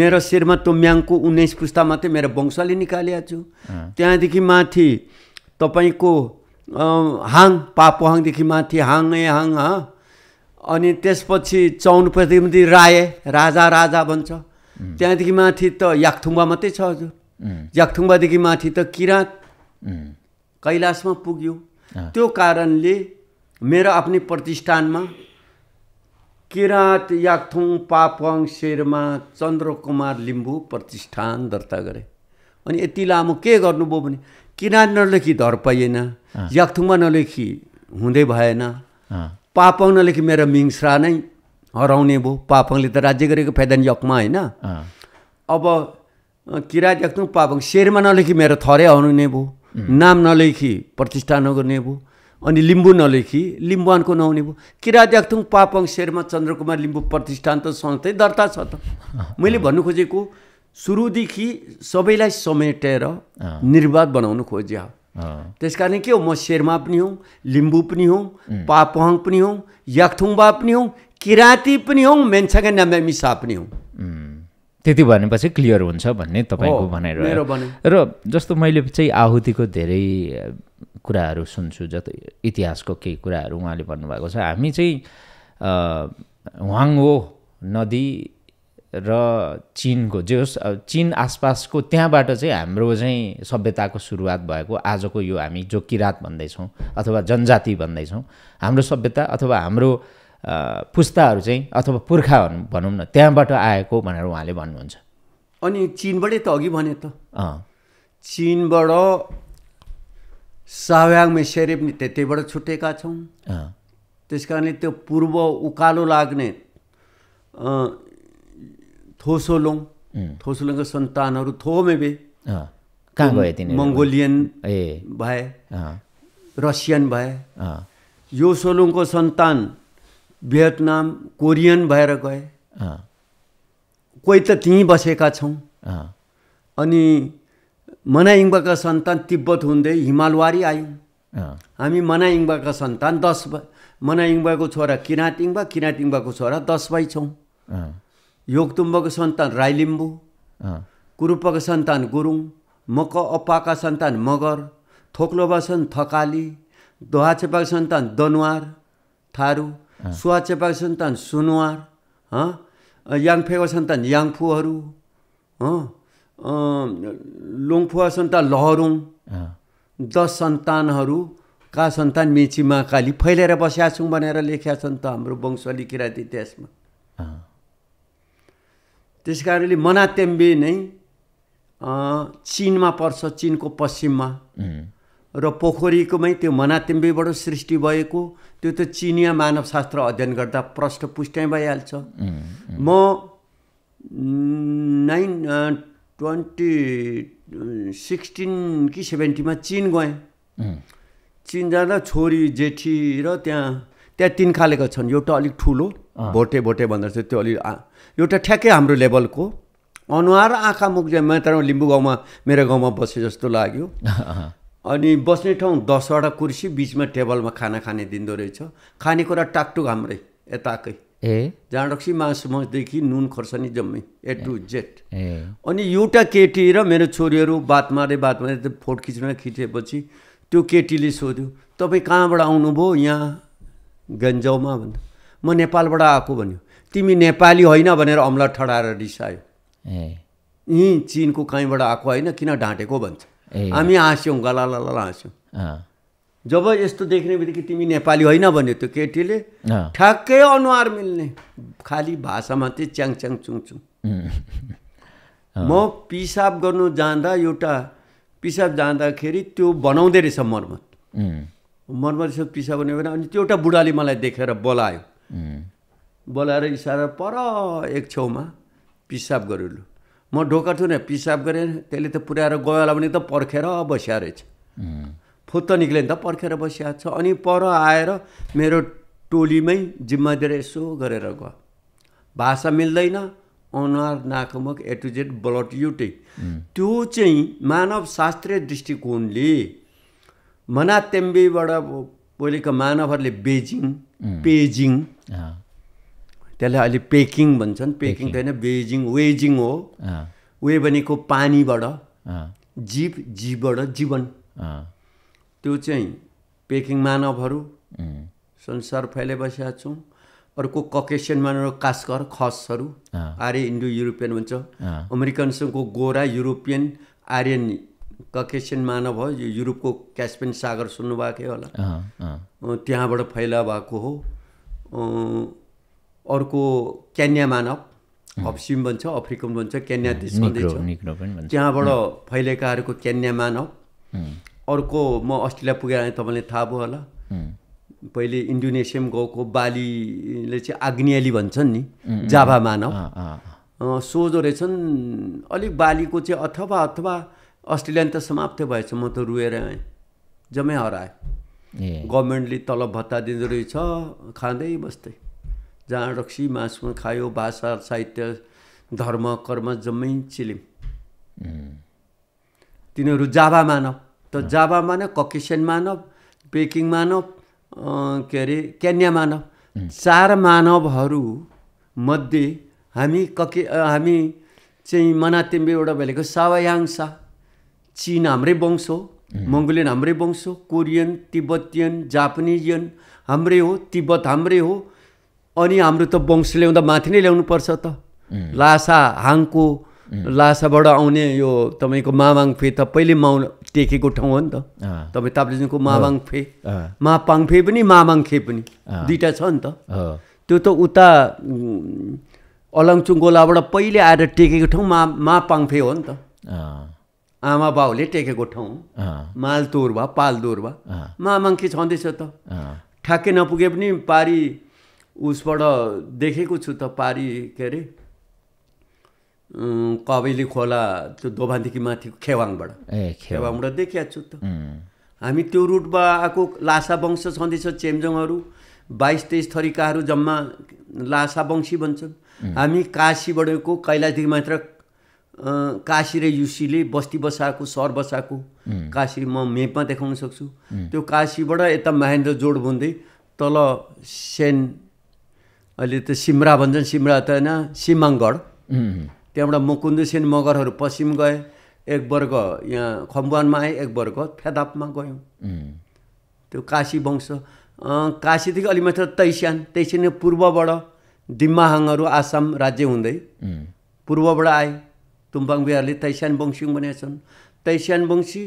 मेरो शेरमा तोम्याङको उन्नाइस पुस्ता मात्रै मेरो वंशले निकालिहाल्छु छु त्यहाँदेखि माथि तपाईँको हाङ पापोहाङदेखि माथि हाङ ए हाङ अनि त्यसपछि प्रतिनिधि राय राजा राजा भन्छ त्यहाँदेखि माथि त याकथुङ्बा मात्रै छ हजुर याकथुङ्बादेखि माथि त किराँत कैलाशमा पुग्यो त्यो कारणले मेरो आफ्नै प्रतिष्ठानमा किराँत याकथुङ पापङ शेरमा चन्द्रकुमार लिम्बू प्रतिष्ठान दर्ता गरे अनि यति लामो के गर्नुभयो भने किनार नलेखी धर पाइएन याक्थुङमा नलेखी हुँदै भएन पापङ नलेखी मेरो मिङ्सरा नै हराउने भयो पापङले त राज्य गरेको फाइदा यकमा होइन अब किराँत यक्थुङ पापङ शेरमा नलेखी मेरो थरै हराउने भयो नाम नलेखी प्रतिष्ठा नगर्ने भयो अनि लिम्बू नलेखी लिम्बुवानको नहुने भयो किराँत याक्थुङ पापङ शेरमा चन्द्रकुमार लिम्बू प्रतिष्ठान त सधैँ दर्ता छ त मैले भन्नु खोजेको सुरुदेखि सबैलाई समेटेर निर्वाद बनाउनु खोज्या त्यस कारण के हो म शेर्मा पनि हौँ लिम्बू पनि हौँ पापहाङ पनि हौँ याक्थुङबा पनि हौँ किराँती पनि हौँ मेन्सागा मिसा पनि हौँ त्यति भनेपछि क्लियर हुन्छ भन्ने तपाईँको भनेर र जस्तो मैले चाहिँ आहुतिको धेरै कुराहरू सुन्छु जति इतिहासको केही कुराहरू उहाँले भन्नुभएको छ हामी चाहिँ वाङ्गो नदी र चिनको जे होस् चिन आसपासको त्यहाँबाट चाहिँ हाम्रो चाहिँ सभ्यताको सुरुवात भएको आजको यो हामी जो किराँत भन्दैछौँ अथवा जनजाति भन्दैछौँ हाम्रो सभ्यता अथवा हाम्रो पुस्ताहरू चाहिँ अथवा पुर्खा भनौँ न त्यहाँबाट आएको भनेर उहाँले भन्नुहुन्छ अनि चिनबाटै त अघि भने त चिनबाट साह्याङमा सेरेप नि त्यतैबाट छुटेका छौँ त्यस कारणले त्यो पूर्व उकालो लाग्ने थोसोलोङ थोसोलोङको सन्तानहरू थोमेबे कहाँ गए तिनी मङ्गोलियन ए भए रसियन भए यो सोलुङको सन्तान भियतनाम कोरियन भएर गए कोही त त्यहीँ बसेका छौँ अनि मनाइङ्बाका सन्तान तिब्बत हुँदै हिमालवारी आयौँ हामी मनाइङ्बाका सन्तान दस मनाइङ्बाको छोरा किराँत इङ्बा किराँत इङ्बाको छोरा दस भाइ छौँ योगतुम्बको सन्तान राई लिम्बू कुरुपको सन्तान गुरुङ मक अप्पाका सन्तान मगर थोक्लोबा सन् थकाली चेपाको सन्तान दनुवार थारू चेपाको सन्तान सुनुवार याङफेको सन्तान याङफुहरू लोङफुवा सन्तान लहरुङ दस सन्तानहरूका सन्तान मेची महाकाली फैलेर बसेका छौँ भनेर लेखेका छन् त हाम्रो वंश किराँती इतिहासमा त्यस कारणले मनातेम्बे नै चिनमा पर्छ चिनको पश्चिममा र पोखरीकोमै त्यो मनातेम्बेबाट सृष्टि भएको त्यो त चिनिया मानवशास्त्र अध्ययन गर्दा प्रष्ट पुष्टै भइहाल्छ म नाइन ट्वेन्टी सिक्सटिन कि सेभेन्टीमा चिन गएँ चिन जाँदा छोरी जेठी र त्यहाँ त्यहाँ तिन खालेको छन् एउटा अलिक ठुलो भोटे भोटे भन्दा चाहिँ त्यो अलिक एउटा ठ्याक्कै हाम्रो लेभलको अनुहार आँखा मुख मात्र लिम्बू गाउँमा मेरो गाउँमा बसे जस्तो लाग्यो अनि बस्ने ठाउँ दसवटा कुर्सी बिचमा टेबलमा खाना खाने दिँदो रहेछ खानेकुरा टाकटुक हाम्रै यताकै ए जाँडक्सी मासु मासदेखि नुन खोर्सानी जम्मै ए टु जेड अनि एउटा केटी र मेरो छोरीहरू बात मार्दै बात मार्दै फोट खिचेर खिचेपछि त्यो केटीले सोध्यो तपाईँ कहाँबाट आउनुभयो यहाँ गन्जाउमा भन्दा म नेपालबाट आएको भन्यो तिमी नेपाली होइन भनेर अम्ला ठडाएर रिसायो ए यहीँ चिनको कहीँबाट आएको होइन किन ढाँटेको भन्छ हामी हाँस्यौँ गला हाँस्यौँ जब यस्तो देख्ने बित्तिकै तिमी नेपाली होइन भन्यो त्यो केटीले ठ्याक्कै अनुहार मिल्ने खालि भाषामा चाहिँ च्याङ च्याङ चुङचुङ म पिसाब गर्नु जाँदा एउटा पिसाब जाँदाखेरि त्यो बनाउँदै रहेछ मर्मत यसो पिसाब भन्यो भने अनि त्यो एउटा बुढाले मलाई देखेर बोलायो बोलाएर इसारा पर एक छेउमा पिसाब लु म ढोका छु नि पिसाब गरेँ त्यसले त पुऱ्याएर गयो होला भने त पर्खेर बसिया रहेछ फुत्त निक्ल्यो नि त पर्खेर बसिया छ अनि पर आएर मेरो टोलीमै जिम्मा दिएर यसो गरेर गयो भाषा मिल्दैन अनुहार नाकमक एटुजेट ब्लड युटै त्यो चाहिँ मानव शास्त्रीय दृष्टिकोणले मनातेम्बीबाट बोलेको मानवहरूले बेजिङ पेजिङ त्यसलाई अहिले पेकिङ भन्छन् पेकिङ त होइन बेजिङ वेजिङ हो वे भनेको पानीबाट जीव जीवबाट जीवन त्यो चाहिँ पेकिङ मानवहरू संसार फैलाइबसेका छौँ अर्को ककेसियन मानव कास्कर खसहरू आर्य इन्डो युरोपियन भन्छ अमेरिकनसँगको गोरा युरोपियन आर्यन ककेसियन मानव हो यो युरोपको क्यास्पियन सागर सुन्नुभएको थियो होला त्यहाँबाट फैला भएको हो अर्को क्यान्या मानव हप्सिम भन्छ अफ्रिकन भन्छ क्यान्या देश त्यहाँबाट फैलेकाहरूको क्यान्या मानव अर्को म अस्ट्रेलिया पुगेर आएँ तपाईँले थाहा भयो होला पहिले इन्डोनेसियम गएको बालीले चाहिँ आग्नेली भन्छन् नि जाभा मानव सोझो रहेछन् अलिक बालीको चाहिँ अथवा अथवा अस्ट्रेलियन त समाप्त भएछ म त रोएर आएँ जम्मै हराएँ गभर्मेन्टले तलब भत्ता दिँदो रहेछ खाँदै बस्दै जहाँ रक्सी मासुमा खायो भाषा साहित्य धर्म कर्म जम्मै चिलिम तिनीहरू जाभा मानव त जाभा मानव ककेसियन मानव पेकिङ मानव के अरे केन्या मानव चार मानवहरू मध्ये हामी कके हामी चाहिँ मनातिम्बे एउटा भनेको सावायाङसा चिन हाम्रै वंश हो मङ्गोलियन हाम्रै वंश हो कोरियन तिब्बतियन जापानिजियन हाम्रै हो तिब्बत हाम्रै हो अनि हाम्रो त वंश ल्याउँदा माथि नै पर्छ त लासा हाङको लासाबाट आउने यो तपाईँको मामाङफे त पहिले माउ टेकेको ठाउँ हो नि त तपाईँ ताप्लेजुङको मामाङफे मापाङफे पनि मामाङखे पनि दुइटा छ नि त त्यो त उता अलङचुङ गोलाबाट पहिले आएर टेकेको ठाउँ मा मापाङफे हो नि त आमा बाउले टेकेको ठाउँ मालतोर पाल पालदोर भए मामाङ्की छँदैछ त ठ्याक्कै नपुगे पनि पारी उसबाट देखेको छु त पारी के अरे कबेली खोला त्यो दोभानदेखि माथि खेवाङबाट खेवाङबाट देखिया छु त हामी त्यो रुटबाट आएको लासा वंश छँदैछ चेम्जङहरू बाइस तेइस थरीकाहरू जम्मा लासा वंशी भन्छन् हामी काशीबाट कैलाशदेखि मात्र काशी र युसीले बस्ती बसाएको सहर बसाएको काशी म मेपमा देखाउन सक्छु त्यो काशीबाट यता महेन्द्र जोड भन्दै तल सेन अहिले त सिमरा भन्छन् सिमरा त होइन सिमाङगढ त्यहाँबाट मुकुन्द सेन मगरहरू पश्चिम गए एक वर्ग यहाँ खम्बुवानमा आएँ एक वर्ग फेदापमा गयौँ त्यो काशी वंश काशीदेखि अलि मात्र तैस्यान तैस्यान पूर्वबाट दिम्माहाङहरू आसाम राज्य हुँदै पूर्वबाट आएँ तुम्बाङ बिहारले तैस्यान वंशी भनेका छन् तैस्यान वंशी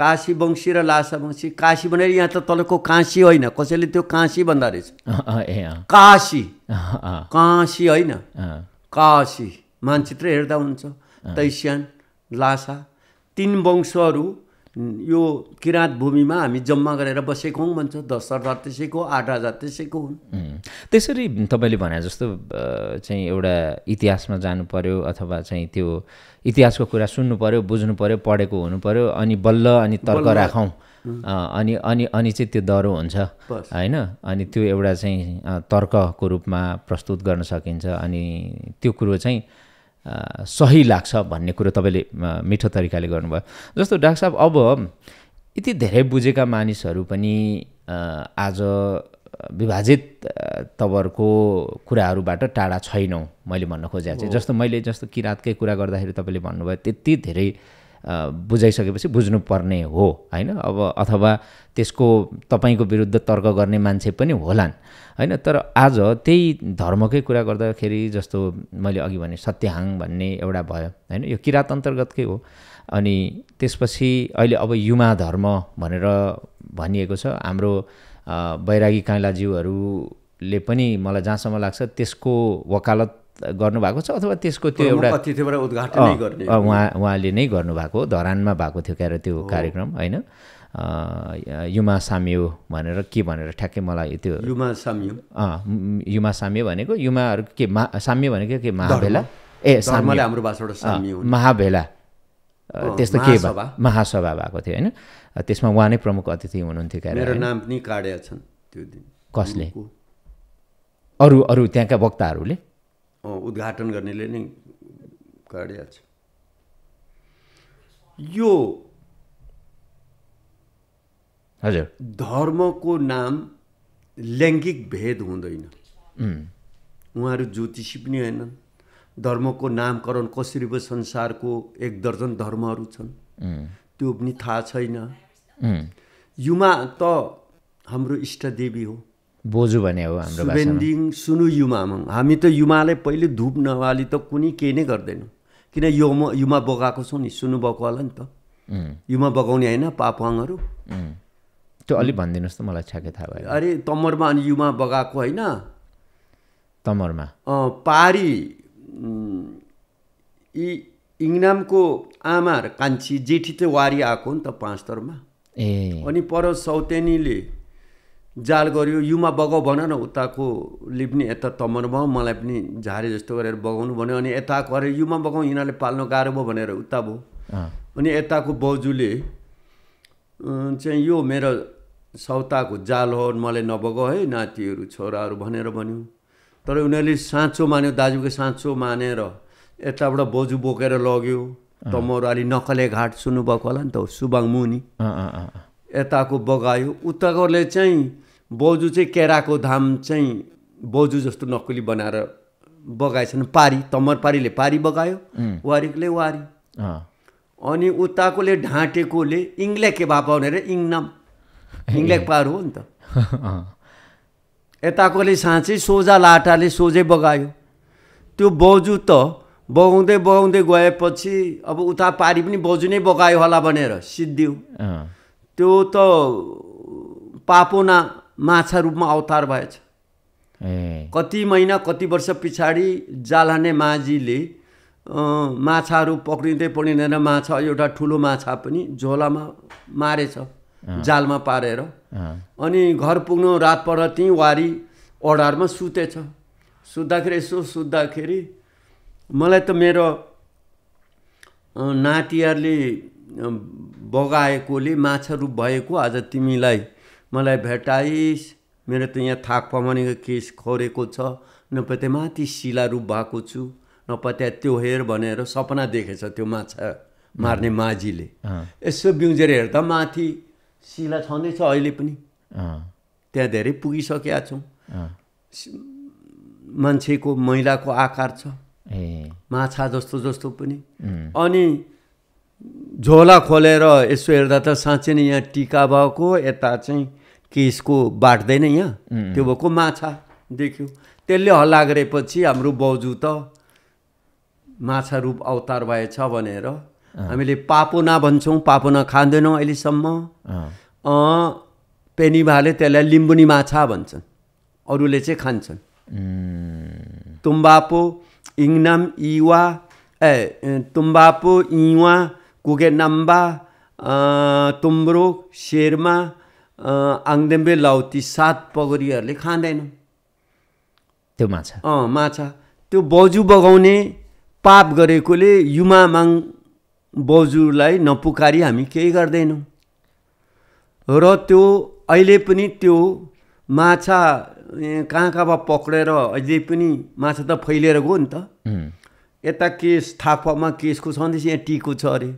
काशी वंशी र लासा वंशी काशी भनेर यहाँ त तलको काँसी होइन कसैले त्यो काँसी भन्दा रहेछ काशी काँसी होइन काशी मानचित्र हेर्दा हुन्छ तैस्यान लासा तिन वंशहरू यो किराँत भूमिमा हामी जम्मा गरेर बसेको हौँ भन्छ दस हजार त्यसैको आठ हजार त्यसैको हुन् त्यसरी तपाईँले भने जस्तो चाहिँ एउटा इतिहासमा जानु पर्यो अथवा चाहिँ त्यो इतिहासको कुरा सुन्नु पर्यो बुझ्नु पर्यो पढेको हुनु पर्यो अनि बल्ल अनि तर्क राखौँ अनि अनि अनि चाहिँ त्यो डह्रो हुन्छ होइन अनि त्यो एउटा चाहिँ तर्कको रूपमा प्रस्तुत गर्न सकिन्छ अनि त्यो कुरो चाहिँ सही लाग्छ भन्ने कुरो तपाईँले मिठो तरिकाले गर्नुभयो जस्तो डाक्टर साहब अब यति धेरै बुझेका मानिसहरू पनि आज विभाजित तवरको कुराहरूबाट टाढा छैनौँ मैले भन्न खोजेको चाहिँ जस्तो मैले जस्तो किराँतकै कुरा गर्दाखेरि तपाईँले भन्नुभयो त्यति धेरै बुझाइसकेपछि बुझ्नुपर्ने हो होइन अब अथवा त्यसको तपाईँको विरुद्ध तर्क गर्ने मान्छे पनि होलान् होइन तर आज त्यही धर्मकै कुरा गर्दाखेरि जस्तो मैले अघि भने सत्याहाङ भन्ने एउटा भयो होइन यो किराँत अन्तर्गतकै हो अनि त्यसपछि अहिले अब युमा धर्म भनेर भनिएको छ हाम्रो बैरागी काइलाज्यूहरूले पनि मलाई जहाँसम्म लाग्छ त्यसको वकालत गर्नुभएको छ अथवा त्यसको त्यो एउटा उहाँ उहाँले नै गर्नुभएको धरानमा भएको थियो क्यारे त्यो कार्यक्रम होइन युमा साम्यो भनेर के भनेर ठ्याक्कै मलाई त्यो युमा साम्यो युमा साम्यो भनेको युमाहरू के मा साम्य भनेको के महाभेला ए साम्य हाम्रो महाभेला त्यस्तो के महासभा भएको थियो होइन त्यसमा उहाँ नै प्रमुख अतिथि हुनुहुन्थ्यो क्यारे नाम पनि काटेका छन् त्यो दिन कसले अरू अरू त्यहाँका वक्ताहरूले उद्घाटन गर्नेले नै गरिहाल्छ यो हजुर धर्मको नाम लैङ्गिक भेद हुँदैन उहाँहरू ज्योतिषी पनि होइनन् धर्मको नामकरण कसरी पो संसारको एक दर्जन धर्महरू छन् त्यो पनि थाहा छैन युमा त हाम्रो इष्टदेवी हो बोजू भने हो हाम्रो बेन्डिङ सुनु युमा हामी त युमाले पहिले धुप नवाली त कुनै केही नै गर्दैनौँ किन युमा युमा बगाएको छौँ नि सुनु होला नि त युमा बगाउने होइन पापाङहरू त्यो अलिक भनिदिनुहोस् त मलाई ठ्याक्कै थाहा भयो अरे तमरमा अनि युमा बगाएको होइन तमरमा पारी यी इङ्नामको आमा कान्छी जेठी चाहिँ वारी आएको नि त पाँच तरमा ए अनि पर सौतेनीले जाल गऱ्यो युमा बगाउ भन न उताकोले पनि यता तमर भयो मलाई पनि झारे जस्तो गरेर बगाउनु भन्यो अनि यता गरे युमा बगाउँ यिनीहरूले पाल्नु गाह्रो भयो भनेर उता भयो अनि यताको बाउजूले चाहिँ यो मेरो सौताको जाल हो मलाई नबगाऊ है नातिहरू छोराहरू भनेर भन्यो तर उनीहरूले साँचो मान्यो दाजुको साँचो मानेर यताबाट बोजू बोकेर लग्यो तमर अलि नकले घाट सुन्नुभएको होला नि त सुबाङ मुनि यताको बगायो उताकोले चाहिँ बोजू चाहिँ केराको धाम चाहिँ बोजू जस्तो नक्कुली बनाएर बगाएछन् पारी तमर पारीले पारी बगायो वारीले वारी अनि उताकोले ढाँटेकोले के भापा भनेर इङ्नाम इङ्ल्याक पार हो नि त यताकोले साँच्चै सोझा लाटाले सोझै बगायो त्यो बौजु त बगाउँदै बगाउँदै गएपछि अब उता पारी पनि बौजु नै बगायो होला भनेर सिद्धि त्यो त पापोना माछा रूपमा अवतार भएछ कति महिना कति वर्ष पछाडि जालाने माझीले माछाहरू पक्रिँदै पक्रिँदैन माछा एउटा ठुलो माछा पनि झोलामा मारेछ जालमा पारेर अनि घर पुग्नु रात पर त्यहीँ वारी ओडारमा सुतेछ सुत्दाखेरि यसो सुत्दाखेरि मलाई त मेरो नातिहरूले बगाएकोले माछा रूप भएको आज तिमीलाई मलाई भेटाइस् मेरो त यहाँ थाक पमानेको केस खोरेको छ नपत्या माथि रूप भएको छु नपत्या त्यो हेर भनेर सपना देखेछ त्यो माछा मार्ने माझीले यसो बिउजेर हेर्दा माथि शिला छँदैछ अहिले पनि त्यहाँ धेरै पुगिसकेका छौँ मान्छेको महिलाको आकार छ माछा जस्तो जस्तो पनि अनि झोला खोलेर यसो हेर्दा त साँच्चै नै यहाँ टिका भएको यता चाहिँ कि यसको बाट्दैन यहाँ त्यो भएको माछा देख्यो त्यसले हल्ला गरेपछि हाम्रो बाउजू त माछा रूप अवतार भएछ भनेर हामीले पापुना भन्छौँ पापोना खाँदैनौँ अहिलेसम्म पेनिभाले त्यसलाई लिम्बुनी माछा भन्छन् अरूले चाहिँ खान्छन् तुम्बापो इङनाम इवा ए तुम्बापो इवा कुगे नम्बा तुम्ब्रो शेर्मा आङदेम्बे लाउती सात पगरीहरूले खाँदैन त्यो माछा अँ माछा त्यो बौजु बगाउने पाप गरेकोले युमा माङ बौजूलाई नपुकारी हामी केही गर्दैनौँ र त्यो अहिले पनि त्यो माछा कहाँ कहाँबाट पक्रेर अहिले पनि माछा त फैलिएर गयो नि त यता केस थापामा केसको छँदैछ यहाँ टिको छ अरे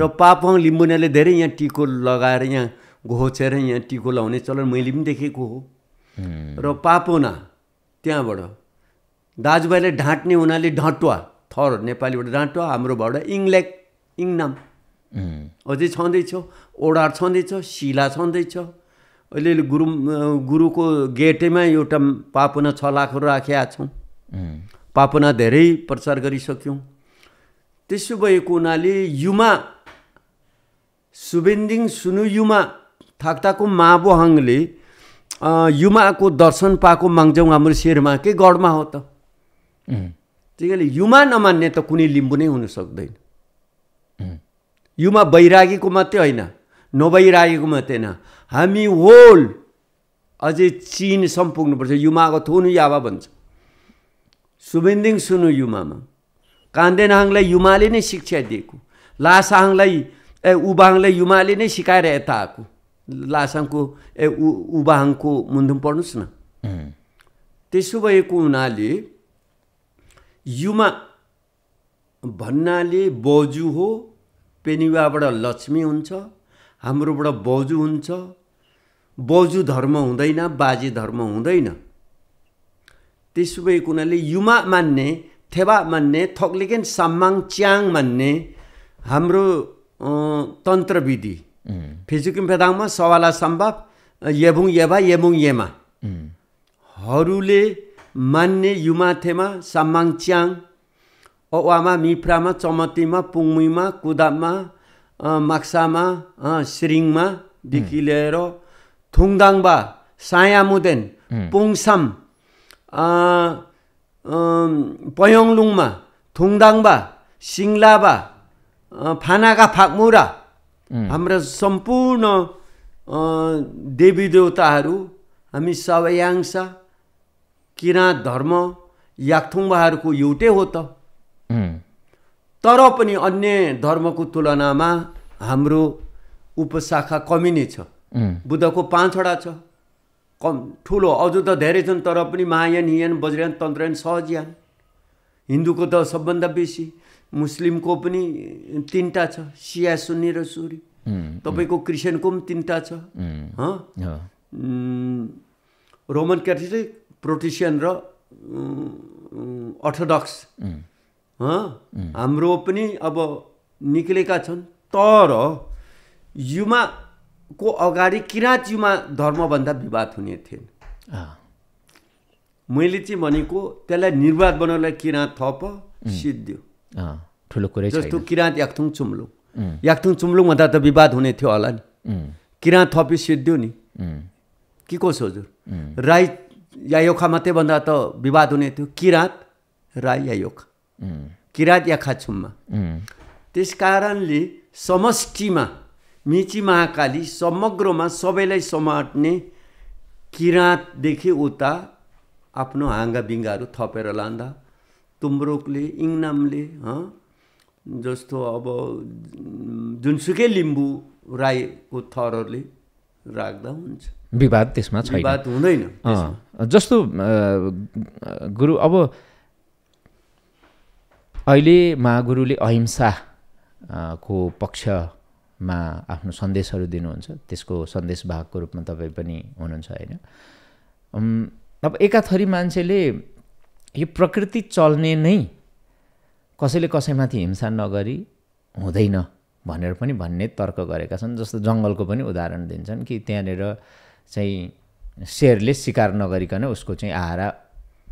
र पापङ लिम्बुनाले धेरै यहाँ टिको लगाएर यहाँ घोचेर यहाँ टिको लाउने चलन मैले पनि देखेको हो र पापोना त्यहाँबाट दाजुभाइलाई ढाँट्ने हुनाले ढाँटुवा थर नेपालीबाट ढाँटुवा हाम्रोबाट इङ्ल्याक इङनाम अझै छँदैछ ओडार छँदैछ शिला छँदैछ अहिले गुरु गुरुको गेटैमा एउटा पापुना छ लाखहरू राखेका छौँ पापुना धेरै प्रचार गरिसक्यौँ त्यसो भएको हुनाले युमा सुबेन्दिङ सुनु युमा थाक्ताको माबोहाङले युमाको दर्शन पाएको माग्छौँ हाम्रो शेरमा के गढमा हो त त्यही युमा नमान्ने त कुनै लिम्बू नै हुन सक्दैन युमा बैरागीको मात्रै होइन नबैरागीको मात्रै होइन हामी होल अझै चिन सम्पुग्नुपर्छ युमाको थोन यावा भन्छ सुबेन्दिङ सुनु युमामा कान्देनाहाङलाई युमाले नै शिक्षा दिएको लासाङलाई ए उबाङलाई युमाले नै सिकाएर यता आएको लासाङको ए उ उबाहाङको मुन्धुम पढ्नुहोस् न त्यसो भएको हुनाले युमा भन्नाले बजु हो पेनिवाबाट लक्ष्मी हुन्छ हाम्रोबाट बजु हुन्छ बजु धर्म हुँदैन बाजे धर्म हुँदैन त्यसो भएको हुनाले युमा मान्ने थेवा मान्ने थक्लिकेन साम्माङ च्याङ मान्ने हाम्रो तन्त्रविधि फिजिकिम फेदाङमा सवाला सम्भव येबुङ येबा येबुङ येमा हरूले मान्ने युमाथेमा सामाङ च्याङ ओवामा मिफ्रामा चमतीमा पुङमुइमा कुदामा माक्सामा सिरिङमादेखि लिएर थुङदाङबा सायामुदेन पुङसाम पयोङलुङमा थुङदाङबा सिङ्लाबा फानाका फाकमुरा हाम्रा सम्पूर्ण देवी देवताहरू हामी सवयाङसा किराँत धर्म याक्थुङ्बाहरूको एउटै हो त तर पनि अन्य धर्मको तुलनामा हाम्रो उपशाखा कमी नै छ बुद्धको पाँचवटा छ कम ठुलो अझ त धेरै छन् तर पनि महायान हियान वज्रयान तन्त्रयान सहजयान हिन्दूको त सबभन्दा बेसी मुस्लिमको पनि तिनवटा छ सिया सुन्नी र सुरी तपाईँको क्रिस्चियनको पनि तिनवटा छ रोमन क्याथोलिक प्रोटेसियन र अर्थोडक्स हाम्रो पनि अब निक्लेका छन् तर युमाको अगाडि किराँत युमा धर्मभन्दा विवाद हुने थिएन मैले चाहिँ भनेको त्यसलाई निर्वाद बनाउनलाई किराँत थप सिद्धियो ठुलो कुरै जस्तो किराँत याक्थुङ चुम्लुङ याक्थुङ चुम्लुङ भन्दा त विवाद हुने थियो होला नि किराँत थपी सिद्धियो नि के कसो हजुर राई या योखा मात्रै भन्दा त विवाद हुने थियो किराँत राई या योखा किराँत या छुम्मा त्यस कारणले समष्टिमा मिची महाकाली समग्रमा सबैलाई समाट्ने किराँतदेखि उता आफ्नो हाँगा बिङ्गाहरू थपेर लाँदा तुम्रुकले इङनामले जस्तो अब जुनसुकै लिम्बू राईको थरहरूले राख्दा हुन्छ विवाद त्यसमा छ विवाद हुँदैन जस्तो गुरु अब अहिले महागुरुले अहिंसाको को पक्षमा आफ्नो सन्देशहरू दिनुहुन्छ त्यसको सन्देश भागको रूपमा तपाईँ पनि हुनुहुन्छ होइन अब एकाथरी मान्छेले यो प्रकृति चल्ने नै कसैले कसैमाथि हिंसा नगरी हुँदैन भनेर पनि भन्ने तर्क गरेका छन् जस्तो जङ्गलको पनि उदाहरण दिन्छन् कि त्यहाँनिर चाहिँ शेरले सिकार नगरिकन उसको चाहिँ आहारा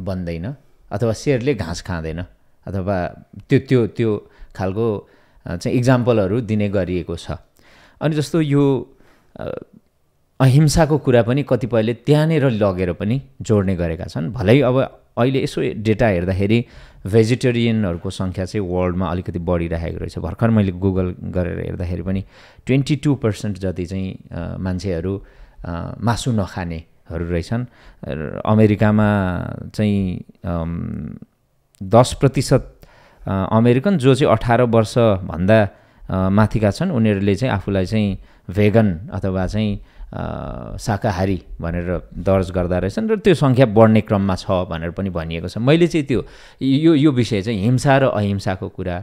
बन्दैन अथवा शेरले घाँस खाँदैन अथवा त्यो त्यो त्यो खालको चाहिँ इक्जाम्पलहरू दिने गरिएको छ अनि जस्तो यो अहिंसाको कुरा पनि कतिपयले त्यहाँनिर लगेर पनि जोड्ने गरेका छन् भलै अब अहिले यसो डेटा हेर्दाखेरि भेजिटेरियनहरूको सङ्ख्या चाहिँ वर्ल्डमा अलिकति बढिरहेको रहेछ भर्खर मैले गुगल गरेर हेर्दाखेरि पनि ट्वेन्टी टू पर्सेन्ट जति चाहिँ मान्छेहरू मासु नखानेहरू रहेछन् अमेरिकामा चाहिँ दस प्रतिशत अमेरिकन जो चाहिँ अठार वर्षभन्दा माथिका छन् उनीहरूले चाहिँ आफूलाई चाहिँ भेगन अथवा चाहिँ शाकाहारी भनेर दर्ज गर्दा रहेछन् र त्यो सङ्ख्या बढ्ने क्रममा छ भनेर पनि भनिएको छ मैले चाहिँ त्यो यो यो विषय चाहिँ हिंसा र अहिंसाको कुरा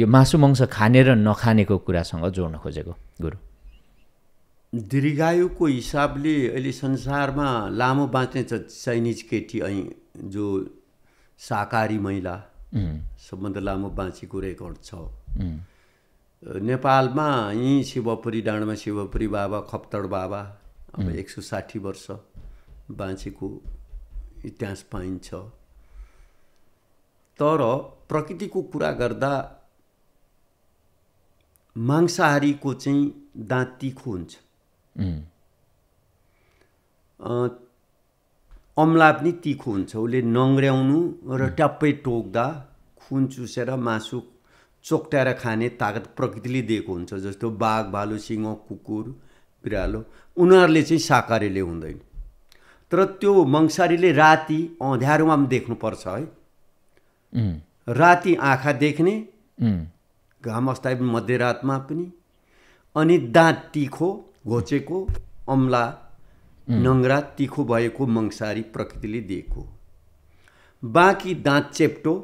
यो मासु मंस खाने र नखानेको कुरासँग जोड्न खोजेको गुरु दीर्घायुको हिसाबले अहिले संसारमा लामो बाँच्ने छ चाइनिज केटी ऐ जो शाकाहारी महिला सबभन्दा लामो बाँचेको रेकर्ड छ नेपालमा यहीँ शिवपुरी डाँडमा शिवपुरी बाबा खप्तड बाबा अब एक सौ साठी वर्ष बाँचेको इतिहास पाइन्छ तर प्रकृतिको कुरा गर्दा मांसाहारीको चाहिँ दाँत तिखो हुन्छ अम्ला पनि तिखो हुन्छ उसले नङ्ग्र्याउनु र ट्याप्पै टोक्दा खुन चुसेर मासु चोक्ट्याएर खाने ताकत प्रकृतिले दिएको हुन्छ जस्तो बाघ भालु सिंह कुकुर बिरालो उनीहरूले चाहिँ साकारीले हुँदैन तर त्यो मङ्सारीले राति अँध्यारोमा पनि देख्नुपर्छ है राति आँखा देख्ने घाम अस्ता मध्यरातमा पनि अनि दाँत तिखो घोचेको अम्ला नङ्ग्रा तिखो भएको मङ्सारी प्रकृतिले दिएको बाँकी दाँत चेप्टो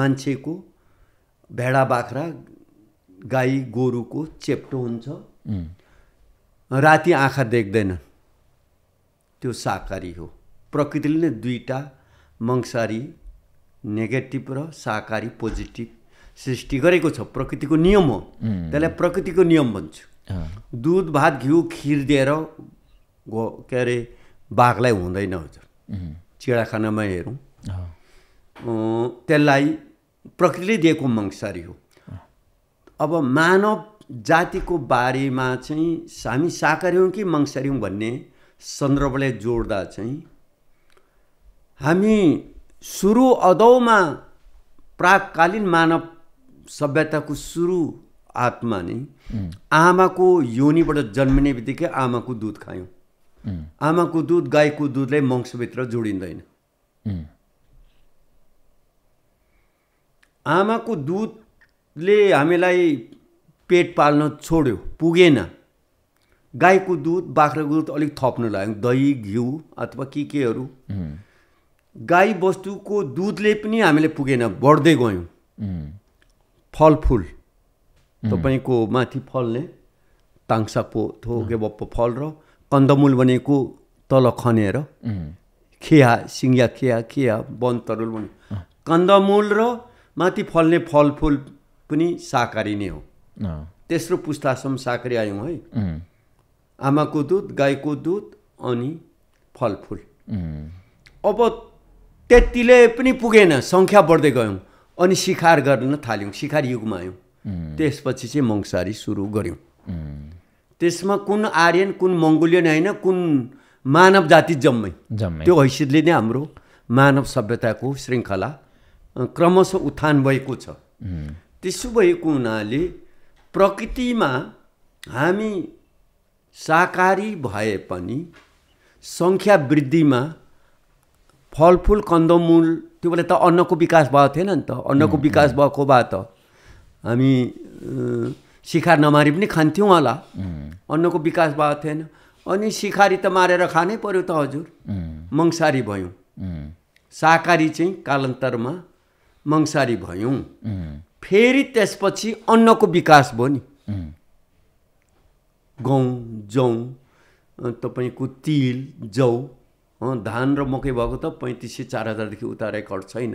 मान्छेको भेडा बाख्रा गाई गोरुको चेप्टो हुन्छ राति आँखा देख्दैन त्यो साकारी हो प्रकृतिले नै दुईवटा मङ्सारी नेगेटिभ र साकारी पोजिटिभ सृष्टि गरेको छ प्रकृतिको नियम हो त्यसलाई प्रकृतिको नियम भन्छु दुध भात घिउ खिर दिएर गो के अरे बाघलाई हुँदैन हजुर चिडाखानामा हेरौँ त्यसलाई प्रकृतिले दिएको मङ्सरी हो अब मानव जातिको बारेमा चाहिँ हामी साकार्यौँ कि मङ्सरी भन्ने सन्दर्भले जोड्दा चाहिँ हामी सुरु अदौमा प्राकालीन मानव सभ्यताको सुरु आत्मा नै आमाको योनीबाट जन्मिने बित्तिकै आमाको दुध खायौँ आमाको दुध गाईको दुधले मङ्सभित्र जोडिँदैन आमाको दुधले हामीलाई पेट पाल्न छोड्यो पुगेन गाईको दुध बाख्राको दुध अलिक थप्न लाग्यो दही घिउ अथवा के केहरू गाई बस्तुको दुधले पनि हामीले पुगेन बढ्दै गयौँ फलफुल तपाईँको माथि फल्ने ताङ्सापो थोके बप्पो फल र कन्दमुल भनेको तल खनेर खिया सिङ्गिया खिया खिया वन तरुल भन्यो कन्दमुल र माथि फल्ने फलफुल पनि साकारी नै हो तेस्रो पुस्तासम्म साकारी आयौँ है आमाको दुध गाईको दुध अनि फलफुल अब त्यतिले पनि पुगेन सङ्ख्या बढ्दै गयौँ अनि सिकार गर्न थाल्यौँ सिकार युगमा आयौँ त्यसपछि चाहिँ मङ्सारी सुरु गऱ्यौँ त्यसमा कुन आर्यन कुन मङ्गोलियन होइन कुन मानव जाति जम्मै त्यो हैसियतले नै हाम्रो मानव सभ्यताको श्रृङ्खला क्रमशः उत्थान भएको छ त्यसो भएको हुनाले प्रकृतिमा हामी साकारी भए पनि सङ्ख्या वृद्धिमा फलफुल कन्दमूल त्यो बेला त अन्नको विकास भएको थिएन नि त अन्नको विकास भएको भए त हामी सिखार नमारी पनि खान्थ्यौँ होला अन्नको विकास भएको थिएन अनि सिखारी त मारेर खानै पर्यो त हजुर मङ्सारी भयौँ साकारी चाहिँ कालान्तरमा मङ्सारी भयौँ फेरि त्यसपछि अन्नको विकास भयो नि गहुँ जौँ तपाईँको तिल जौ धान र मकै भएको त पैँतिस सय चार हजारदेखि उता रेकर्ड छैन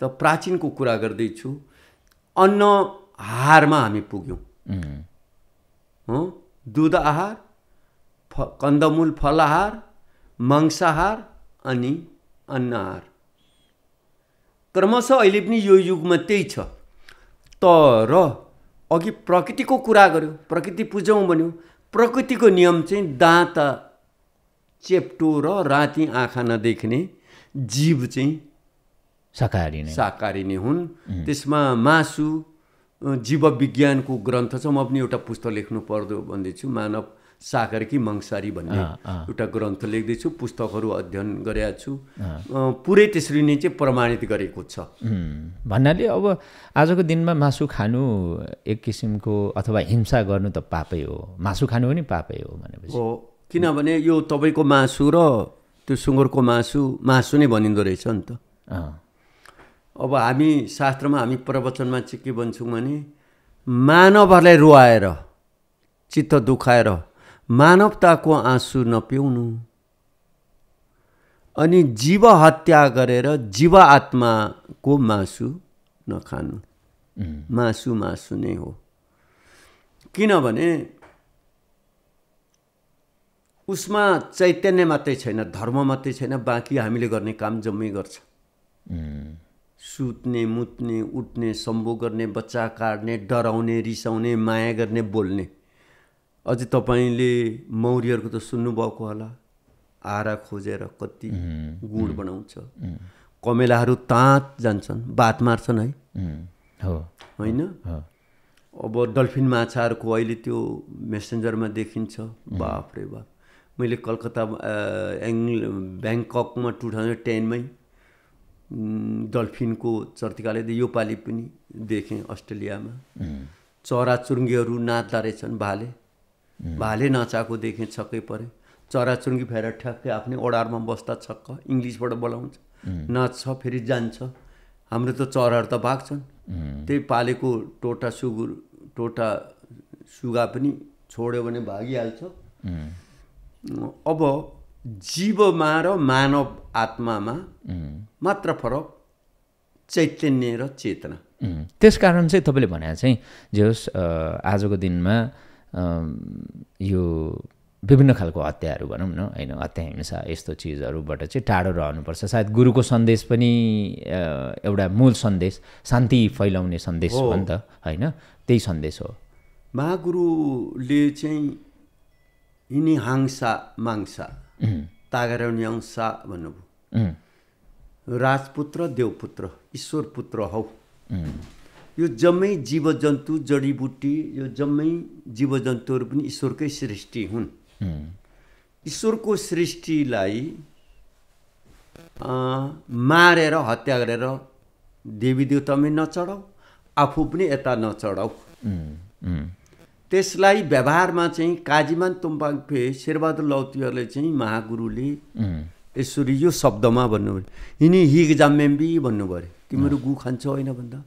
त प्राचीनको कुरा गर्दैछु अन्न हारमा हामी पुग्यौँ दुध आहार फ कन्दमूल फलाहार मांसाहार अनि अन्नहार क्रमशः अहिले पनि यो युगमा त्यही छ तर अघि प्रकृतिको कुरा गर्यो प्रकृति पुजौँ भन्यो प्रकृतिको नियम चाहिँ दाँता चेप्टो र राति आँखा नदेख्ने जीव चाहिँ साकारी साकारी नै हुन् त्यसमा मासु जीवविज्ञानको ग्रन्थ छ म पनि एउटा पुस्तक लेख्नु पर्दो भन्दैछु मानव कि मङ्सारी भन्ने एउटा ग्रन्थ लेख्दैछु पुस्तकहरू अध्ययन गरेका छु पुरै त्यसरी नै चाहिँ प्रमाणित गरेको छ भन्नाले अब आजको दिनमा मासु खानु एक किसिमको अथवा हिंसा गर्नु त पापै हो मासु खानु पनि पापै हो भनेपछि हो किनभने यो तपाईँको मासु र त्यो सुँगुरको मासु मासु नै भनिँदो रहेछ नि त अब हामी शास्त्रमा हामी प्रवचनमा चाहिँ के भन्छौँ भने मानवहरूलाई रुवाएर चित्त दुखाएर मानवताको आँसु नपिउनु अनि जीव हत्या गरेर जीव आत्माको मासु नखानु मासु मासु नै हो किनभने उसमा चैतन्य मात्रै छैन धर्म मात्रै छैन बाँकी हामीले गर्ने काम जम्मै गर्छ सुत्ने मुत्ने उठ्ने सम्भो गर्ने बच्चा काट्ने डराउने रिसाउने माया गर्ने बोल्ने अझै तपाईँले मौर्यहरूको त सुन्नुभएको होला आरा खोजेर कति गुड बनाउँछ कमेलाहरू तात जान्छन् बात मार्छन् है होइन अब डल्फिन माछाहरूको अहिले त्यो मेसेन्जरमा देखिन्छ बाप रे मैले कलकत्ता एङ ब्याङ्ककमा टु थाउजन्ड टेनमै डल्फिनको चर्तिकाले त योपालि पनि देखेँ अस्ट्रेलियामा चराचुरुङ्गीहरू नाच्दा रहेछन् भाले Hmm. भाले नचाएको देखेँ छक्कै परे चराचुरुङ्गी फेर ठ्याक्कै आफ्नै ओडारमा बस्दा छक्क इङ्ग्लिसबाट बोलाउँछ hmm. नाच्छ फेरि जान्छ हाम्रो त चराहरू त भाग्छन् hmm. त्यही पालेको टोटा सुगुर टोटा सुगा पनि छोड्यो भने भागिहाल्छ अब जीवमा र मानव आत्मामा मात्र फरक चैतन्य र चेतना त्यसकारण चाहिँ तपाईँले भने चाहिँ जे होस् आजको दिनमा यो विभिन्न खालको हत्याहरू भनौँ न होइन हत्या हिंसा यस्तो चिजहरूबाट चाहिँ टाढो रहनुपर्छ सायद गुरुको सन्देश पनि एउटा मूल सन्देश शान्ति फैलाउने सन्देश हो नि त होइन त्यही सन्देश हो महागुरुले चाहिँ यिनी हाङसा माङ्सा तागरन्याङसा भन्नुभयो राजपुत्र देवपुत्र ईश्वर पुत्र हौ यो जम्मै जीवजन्तु जडीबुटी यो जम्मै जीवजन्तुहरू पनि ईश्वरकै सृष्टि हुन् ईश्वरको सृष्टिलाई मारेर हत्या गरेर देवी देवतामै नचढाऊ आफू पनि यता नचढाऊ त्यसलाई व्यवहारमा चाहिँ काजीमान फे शेरबहादुर लौतीहरूले चाहिँ महागुरुले यसरी यो शब्दमा भन्नुभयो यिनी हिग भन्नु भन्नुभयो कि मेरो गु खान्छ होइन भन्दा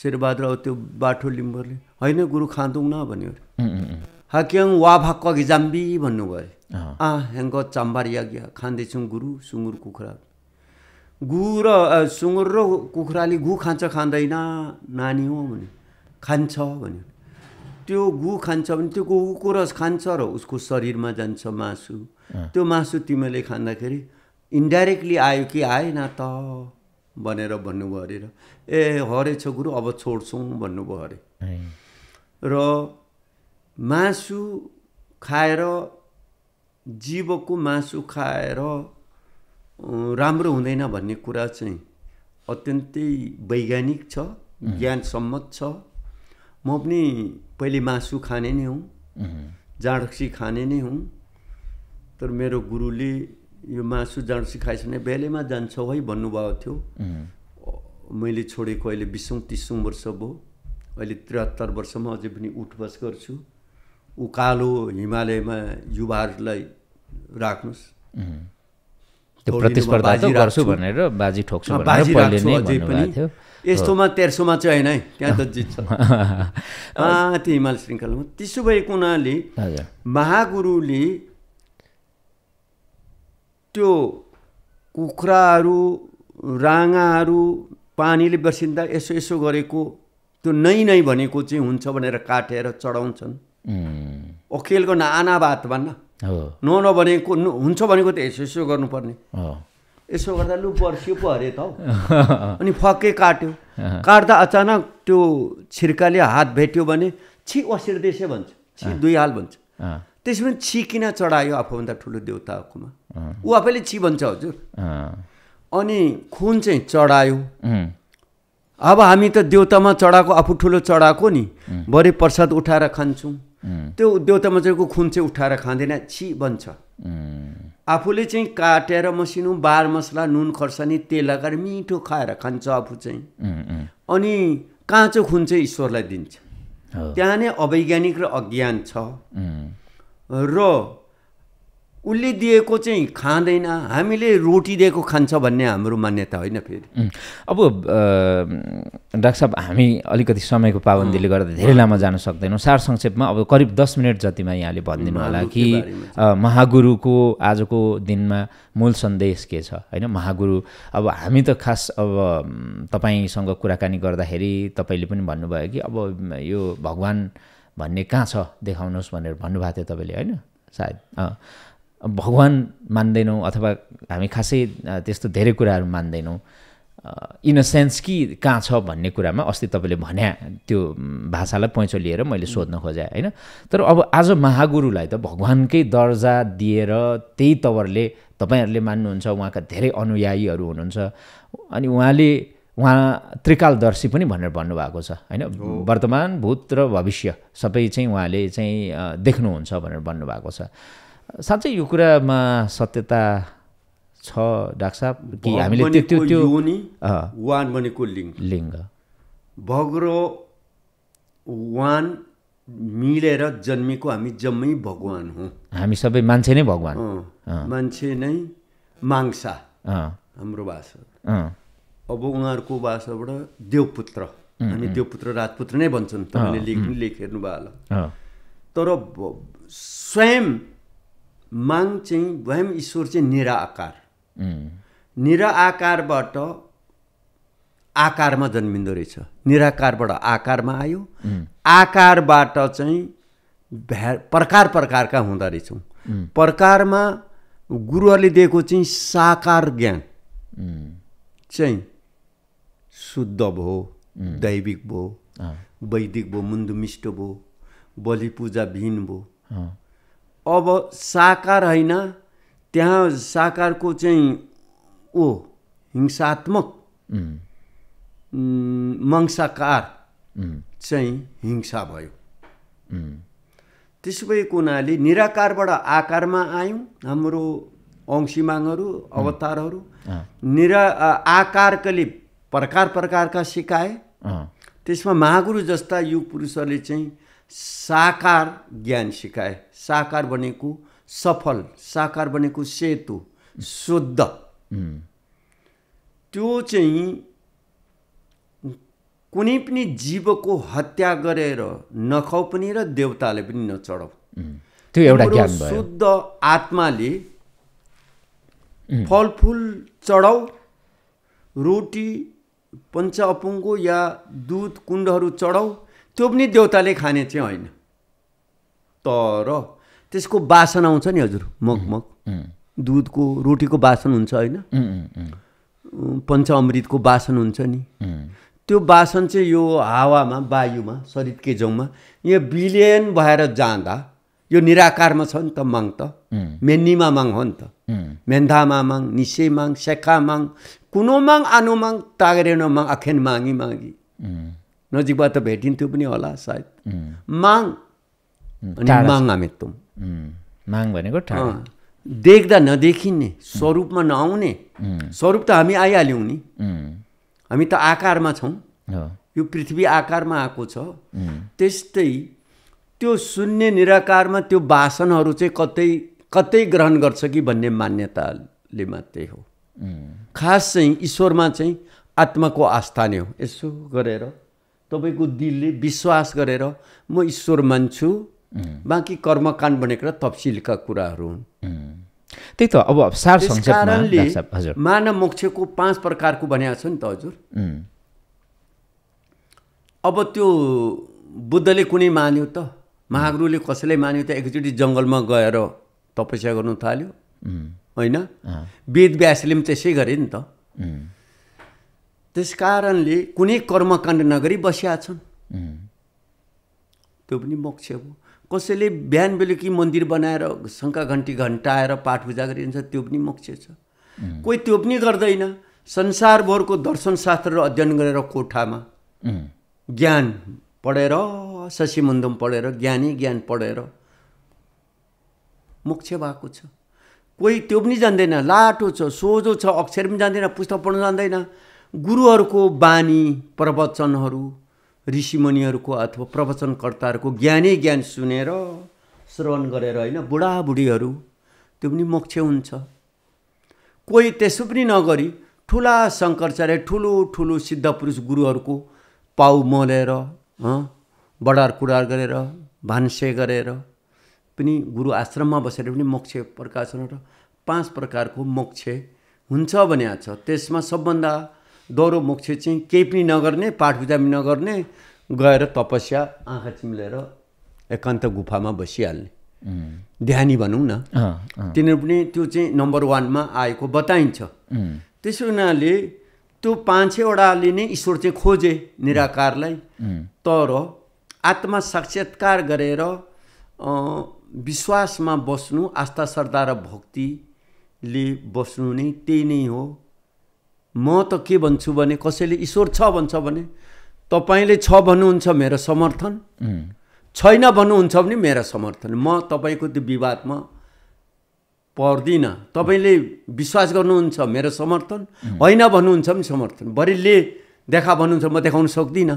शेरबहादुर अब त्यो बाठो लिम्बरले होइन गुरु न भन्यो अरे हाक्याङ वा भाक जाम्बी भन्नुभयो आ ह्याङ्क चाम्बार याज्ञा खाँदैछौँ गुरु सुँगुर कुखुरा गु र सुँगुर र कुखुराले गु खान्छ खाँदैन नानी हो भन्यो खान्छ भन्यो त्यो गु खान्छ भने त्यो गुको रस खान्छ र उसको शरीरमा जान्छ मासु त्यो मासु तिमीले खाँदाखेरि इन्डाइरेक्टली आयो कि आएन त भनेर भन्नुभयो अरे र ए हरे छ गुरु अब छोड्छौँ भन्नुभयो अरे र मासु खाएर जीवको मासु खाएर राम्रो हुँदैन भन्ने कुरा चाहिँ अत्यन्तै वैज्ञानिक छ ज्ञानसम्मत छ म पनि पहिले मासु खाने नै हुँ जाँडक्सी खाने नै हुँ तर मेरो गुरुले यो मासु जाँड सिकाएछ भने बेलैमा जान्छौ है भन्नुभएको थियो मैले छोडेको अहिले बिसौँ तिसौँ वर्ष भयो अहिले त्रिहत्तर वर्षमा अझै पनि उठबस गर्छु उकालो हिमालयमा युवाहरूलाई राख्नुहोस् यस्तोमा तेर्सोमा चाहिँ होइन है त्यहाँ त जित्छ त्यो हिमाल श्रृङ्खलामा त्यसो भएको हुनाले महागुरुले त्यो कुखुराहरू राँगाहरू पानीले बसिँदा यसो यसो गरेको त्यो नै नै भनेको चाहिँ हुन्छ भनेर काटेर चढाउँछन् ओखेलको नाना भात भन्न न नभनेको हुन्छ भनेको त यसो यसो गर्नुपर्ने यसो गर्दा लु बर्स्यो पो अरे त अनि फक्कै काट्यो काट्दा अचानक त्यो छिर्काले हात भेट्यो भने छि ओसिर्देशे भन्छ छि दुई हाल भन्छ त्यसमा छि किन चढायो आफूभन्दा ठुलो देउताकोमा ऊ आफैले छि भन्छ हजुर अनि खुन चाहिँ चढायो अब हामी त देउतामा चढाएको आफू ठुलो चढाएको नि बरे प्रसाद उठाएर खान्छौँ त्यो देउतामा चाहिँ खुन चाहिँ उठाएर खाँदैन छि भन्छ आफूले चाहिँ काटेर मसिनो बार मसला नुन खर्सानी तेल लगाएर मिठो खाएर खान्छ आफू चाहिँ अनि काँचो खुन चाहिँ ईश्वरलाई दिन्छ त्यहाँ नै अवैज्ञानिक र अज्ञान छ र उसले दिएको चाहिँ खाँदैन हामीले रोटी दिएको खान्छ भन्ने हाम्रो मान्यता होइन फेरि अब डाक्टर साहब हामी अलिकति समयको पाबन्दीले गर्दा धेरै लामा जान सक्दैनौँ सार संक्षेपमा अब करिब दस मिनट जतिमा यहाँले भनिदिनु होला कि महागुरुको आजको दिनमा मूल सन्देश के छ होइन महागुरु अब हामी त खास अब तपाईँसँग कुराकानी गर्दाखेरि तपाईँले पनि भन्नुभयो कि अब यो भगवान् भन्ने कहाँ छ देखाउनुहोस् भनेर भन्नुभएको थियो तपाईँले होइन सायद भगवान् मान्दैनौँ अथवा हामी खासै त्यस्तो धेरै कुराहरू मान्दैनौँ इन अ सेन्स कि कहाँ छ भन्ने कुरामा अस्ति तपाईँले भन्या त्यो भाषालाई पैँचो लिएर मैले सोध्न खोजेँ होइन तर अब आज महागुरुलाई त भगवान्कै दर्जा दिएर त्यही तवरले तपाईँहरूले मान्नुहुन्छ उहाँका धेरै अनुयायीहरू हुनुहुन्छ अनि उहाँले उहाँ त्रिकालदर्शी पनि भनेर भन्नुभएको छ होइन वर्तमान भूत र भविष्य सबै चाहिँ उहाँले चाहिँ देख्नुहुन्छ भनेर भन्नुभएको छ साँच्चै यो कुरामा सत्यता छ डाक्टर साहब कि हामीले त्यो त्यो वान भनेको लिङ्ग लिङ्ग भग्रो वान मिलेर जन्मेको हामी जम्मै भगवान हौँ हामी सबै मान्छे नै भगवान मान्छे नै मांसा हाम्रो भाषा अब उहाँहरूको भाषाबाट देवपुत्र हामी देवपुत्र राजपुत्र नै भन्छन् तपाईँले लेख्नु लेख हेर्नुभयो होला तर स्वयं माग चाहिँ भयम ईश्वर चाहिँ निराकार निराकारबाट आकारमा जन्मिँदो रहेछ निराकारबाट आकारमा आयो आकारबाट चाहिँ भ्या प्रकार प्रकारका हुँदो रहेछौँ प्रकारमा गुरुहरूले दिएको चाहिँ साकार ज्ञान चाहिँ शुद्ध भयो दैविक भयो वैदिक भयो मुन्दुमिष्ट भयो बलिपूजाविहीन भयो अब साकार होइन त्यहाँ साकारको चाहिँ ओ हिंसात्मक मंसाकार चाहिँ हिंसा भयो त्यसो भएको हुनाले निराकारबाट आकारमा आयौँ हाम्रो अंशीमाङहरू अवतारहरू निरा आकारकले प्रकार प्रकारका सिकाए त्यसमा महागुरु जस्ता युग पुरुषहरूले चाहिँ साकार ज्ञान सिकाए साकार भनेको सफल साकार भनेको सेतो शुद्ध त्यो चाहिँ कुनै पनि जीवको हत्या गरेर नखाउ पनि र देवताले पनि नचढाउ त्यो एउटा ज्ञान शुद्ध आत्माले फलफुल चढाउ रोटी पञ्च या दुध कुण्डहरू चढाउ त्यो पनि देउताले खाने चाहिँ होइन तर त्यसको बासन आउँछ नि हजुर मगमग दुधको रोटीको बासन हुन्छ होइन पञ्च अमृतको बासन हुन्छ नि त्यो बासन चाहिँ यो हावामा वायुमा शरीरकै जाउँमा यो बिलियन भएर जाँदा यो निराकारमा छ नि त माङ त मेन्नीमा माङ हो नि त मेन्धामा माङ निसे माङ सेखा माङ कुनो माङ आनु माङ तागरेनो माङ आखेन मागी मागी नजिकबाट त भेटिन्थ्यो पनि होला सायद माङ अनि माङ आमेत्तुम माङ भनेको देख्दा नदेखिने स्वरूपमा नआउने स्वरूप त हामी आइहाल्यौँ नि हामी त आकारमा छौँ यो पृथ्वी आकारमा आएको छ त्यस्तै त्यो शून्य निराकारमा त्यो वासनहरू चाहिँ कतै कतै ग्रहण गर्छ कि भन्ने मान्यताले मात्रै हो खास चाहिँ ईश्वरमा चाहिँ आत्माको आस्था नै हो यसो गरेर तपाईँको दिलले विश्वास गरेर म ईश्वर मान्छु बाँकी कर्मकाण्ड भनेको र तपसिलका कुराहरू हुन् त्यही त अब सार कारणले मानव मोक्षको पाँच प्रकारको भनेको छ नि त हजुर अब त्यो बुद्धले कुनै मान्यो त महागुरुले कसैलाई मान्यो त एकचोटि जङ्गलमा गएर तपस्या गर्नु थाल्यो होइन वेद व्यासले पनि त्यसै गरे नि त त्यस कारणले कुनै कर्मकाण्ड नगरी बसिया छन् त्यो पनि मोक्ष हो कसैले बिहान बेलुकी मन्दिर बनाएर शङ्का घन्टी घन्टाएर पाठ पूजा गरिन्छ त्यो पनि मोक्ष छ कोही त्यो पनि गर्दैन संसारभरको दर्शनशास्त्र र अध्ययन गरेर कोठामा ज्ञान पढेर मन्दम पढेर ज्ञानी ज्ञान पढेर मोक्ष भएको छ कोही त्यो पनि जान्दैन लाटो छ सोझो छ अक्षर पनि जान्दैन पुस्तक पढ्न जान्दैन गुरुहरूको बानी प्रवचनहरू ऋषिमुनिहरूको अथवा प्रवचनकर्ताहरूको ज्ञानै ज्ञान सुनेर श्रवण गरेर होइन बुढाबुढीहरू त्यो पनि मोक्ष हुन्छ कोही त्यसो पनि नगरी ठुला शङ्कराचार्य ठुलो ठुलो सिद्ध पुरुष गुरुहरूको पाउ मलेर बडार कुडार गरेर भान्से गरेर पनि गुरु आश्रममा बसेर पनि मोक्ष प्रकाशन र पाँच प्रकारको मोक्ष हुन्छ भने छ त्यसमा सबभन्दा दोहोरो मोक्ष चाहिँ केही पनि नगर्ने पाठ पूजा पनि नगर्ने गएर तपस्या आँखा चिम्लेर एकान्त गुफामा बसिहाल्ने ध्यानी भनौँ न तिनीहरू पनि त्यो चाहिँ नम्बर वानमा आएको बताइन्छ त्यसो हुनाले त्यो पाँच छवटाले नै ईश्वर चाहिँ खोजे निराकारलाई तर आत्मा साक्षात्कार गरेर विश्वासमा बस्नु आस्था श्रद्धा र भक्तिले बस्नु नै त्यही नै हो म त के भन्छु भने कसैले ईश्वर छ भन्छ भने तपाईँले छ भन्नुहुन्छ मेरो समर्थन छैन भन्नुहुन्छ भने मेरो समर्थन म तपाईँको त्यो विवादमा पर्दिनँ तपाईँले विश्वास गर्नुहुन्छ मेरो समर्थन होइन भन्नुहुन्छ भने समर्थन बरिले देखा भन्नुहुन्छ म देखाउन सक्दिनँ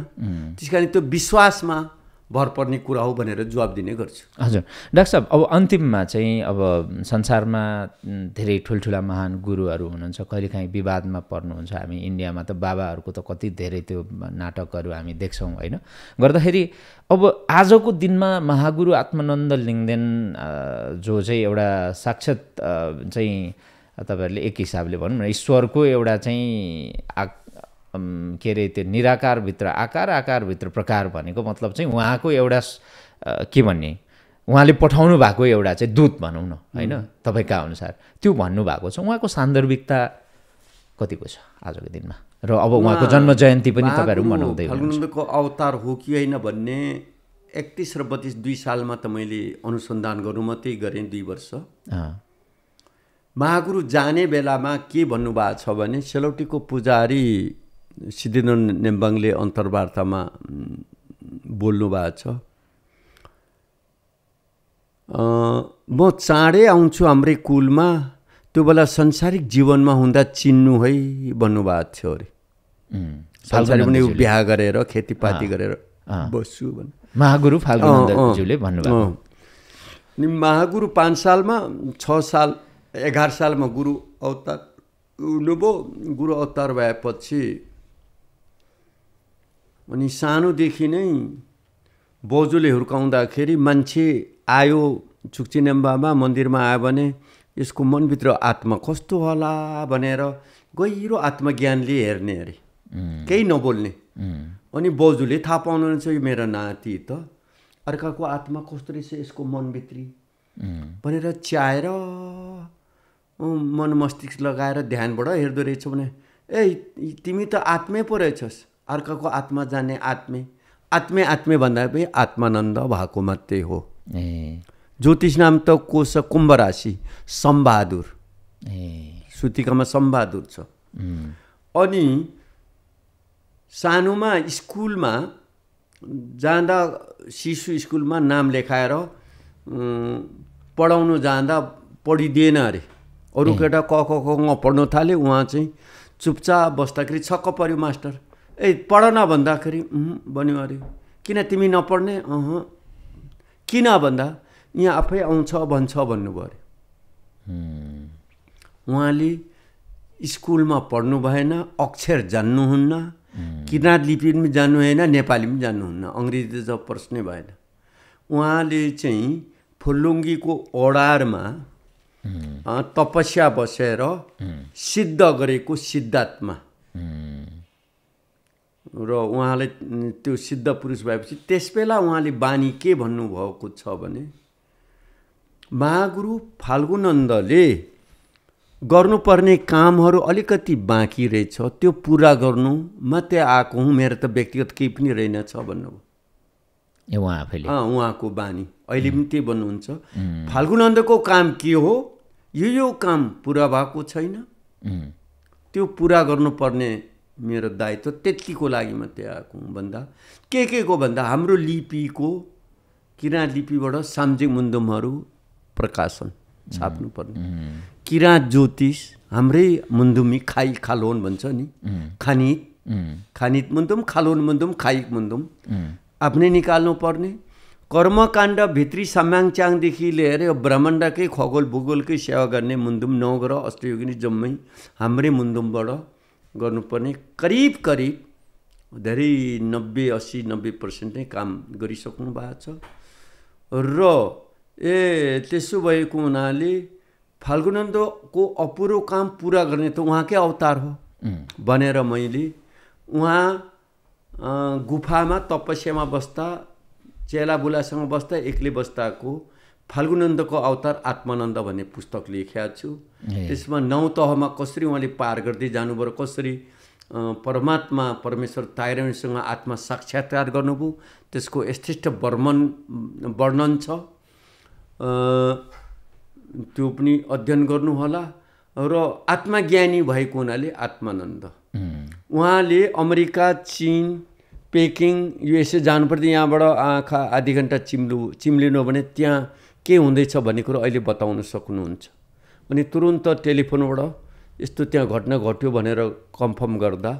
त्यस कारण त्यो विश्वासमा भर पर्ने कुरा हो भनेर जवाब दिने गर्छु हजुर डाक्टर साहब अब अन्तिममा चाहिँ अब संसारमा धेरै ठुल्ठुला महान गुरुहरू हुनुहुन्छ कहिलेकाहीँ विवादमा पर्नुहुन्छ हामी इन्डियामा त बाबाहरूको त कति धेरै त्यो नाटकहरू हामी देख्छौँ होइन गर्दाखेरि अब आजको दिनमा महागुरु आत्मनन्द लिङ्गदेन जो चाहिँ एउटा साक्षात चाहिँ तपाईँहरूले एक हिसाबले भनौँ न ईश्वरको एउटा चाहिँ आक के अरे त्यो निराकारभित्र आकार आकारभित्र प्रकार भनेको मतलब चाहिँ उहाँको एउटा के भन्ने उहाँले पठाउनु भएको एउटा चाहिँ दूत भनौँ न होइन तपाईँका अनुसार त्यो भन्नुभएको छ उहाँको सान्दर्भिकता कतिको छ आजको दिनमा र अब उहाँको जन्म जयन्ती पनि तपाईँहरू मनाउँदै हुनुहुन्छ अवतार हो कि होइन भन्ने एकतिस र बत्तिस दुई सालमा त मैले अनुसन्धान गर्नु मात्रै गरेँ दुई वर्ष महागुरु जाने बेलामा के भन्नुभएको छ भने सेलौटीको पुजारी सिद्धिनन्द नेम्बाङले अन्तर्वार्तामा बोल्नु भएको छ म चाँडै आउँछु हाम्रै कुलमा त्यो बेला संसारिक जीवनमा हुँदा चिन्नु है भन्नुभएको थियो अरे संसारिक पनि बिहा गरेर खेतीपाती गरेर बस्छु भन्नु महागुरु फाल्गुनन्दज्यूले भन्नुभयो अनि महागुरु पाँच सालमा छ साल एघार सालमा गुरु अवतार हुनुभयो गुरु अवतार भएपछि अनि सानोदेखि नै बोजूले हुर्काउँदाखेरि मान्छे आयो चुक्चिनेम्बामा मन्दिरमा आयो भने यसको मनभित्र आत्मा कस्तो होला भनेर गहिरो आत्मज्ञानले हेर्ने अरे केही नबोल्ने अनि बोजूले थाहा पाउनु रहेछ यो मेरो नाति त अर्काको आत्मा कस्तो रहेछ यसको मनभित्री भनेर च्याएर मन मस्तिष्क लगाएर ध्यानबाट हेर्दो रहेछौ भने ए तिमी त आत्मै पो रहेछस् अर्काको आत्मा जाने आत्मे आत्मे आत्मे भन्दा पनि आत्मानन्द भएको मात्रै हो ज्योतिष नाम त को छ कुम्भ राशि सम्बहादुर ए सुतिकामा सम्बहादुर छ अनि सानोमा स्कुलमा जाँदा शिशु स्कुलमा नाम लेखाएर पढाउनु जाँदा पढिदिएन अरे अरू केटा क क पढ्नु थाल्यो उहाँ चाहिँ चुपचाप बस्दाखेरि छक्क पऱ्यो मास्टर ए पढ न भन्दाखेरि भन्यो अरे किन तिमी नपढ्ने अह किन भन्दा यहाँ आफै आउँछ भन्छ भन्नुभयो अरे उहाँले स्कुलमा पढ्नु भएन अक्षर जान्नुहुन्न किराँत लिपि पनि जानु होइन नेपाली पनि जान्नुहुन्न अङ्ग्रेजी त प्रश्नै भएन उहाँले चाहिँ फुलुङ्गीको ओडारमा तपस्या बसेर सिद्ध गरेको सिद्धात्मा र उहाँले त्यो सिद्ध पुरुष भएपछि त्यस बेला उहाँले बानी के भन्नुभएको छ भने महागुरु फाल्गुनन्दले गर्नुपर्ने कामहरू अलिकति बाँकी रहेछ त्यो पुरा गर्नु मात्रै आएको हुँ मेरो त व्यक्तिगत केही पनि रहेनछ भन्नुभयो उहाँ आफैले उहाँको बानी अहिले पनि त्यही भन्नुहुन्छ फाल्गुनन्दको काम के हो यो यो काम पुरा भएको छैन त्यो पुरा गर्नुपर्ने मेरो दायित्व त्यतिको लागि मात्रै आएको हुँ भन्दा के के को भन्दा हाम्रो लिपिको किराँत लिपिबाट सामाजिक मुन्दुमहरू प्रकाशन छाप्नुपर्ने किराँत ज्योतिष हाम्रै मुन्दुमी खाइ खालोन भन्छ नि खानित खानित मुन्दुम खालोन मुन्दुम खाइक मुन्दुम आफ्नै निकाल्नुपर्ने कर्मकाण्ड भित्री साम्याङच्याङदेखि लिएर यो ब्रह्माण्डकै खगोल भूगोलकै सेवा गर्ने मुन्दुम नौ अष्टयोगिनी जम्मै हाम्रै मुन्दुमबाट गर्नुपर्ने करिब करिब धेरै नब्बे अस्सी नब्बे पर्सेन्ट नै काम गरिसक्नु भएको छ र ए त्यसो भएको हुनाले फाल्गुनन्दको अपुरो काम पुरा गर्ने त उहाँकै अवतार हो भनेर मैले उहाँ गुफामा तपस्यामा बस्दा चेलाबुलासँग बस्दा एक्लै बस्दाको फाल्गुनन्दको अवतार आत्मानन्द भन्ने पुस्तक लेखेको छु त्यसमा नौ तहमा कसरी उहाँले पार गर्दै जानुभयो कसरी परमात्मा परमेश्वर ताइरसँग आत्मा साक्षात्कार गर्नुभयो त्यसको यथेष्ठ वर्मन वर्णन छ त्यो पनि अध्ययन गर्नुहोला र आत्मज्ञानी भएको हुनाले आत्मानन्द उहाँले अमेरिका चिन पेकिङ युएसए जानुपर्थ्यो यहाँबाट आँखा आधी घन्टा चिम्लु चिम्लिनु भने त्यहाँ के हुँदैछ भन्ने कुरो अहिले बताउन सक्नुहुन्छ अनि तुरुन्त टेलिफोनबाट यस्तो त्यहाँ घटना घट्यो भनेर कन्फर्म गर्दा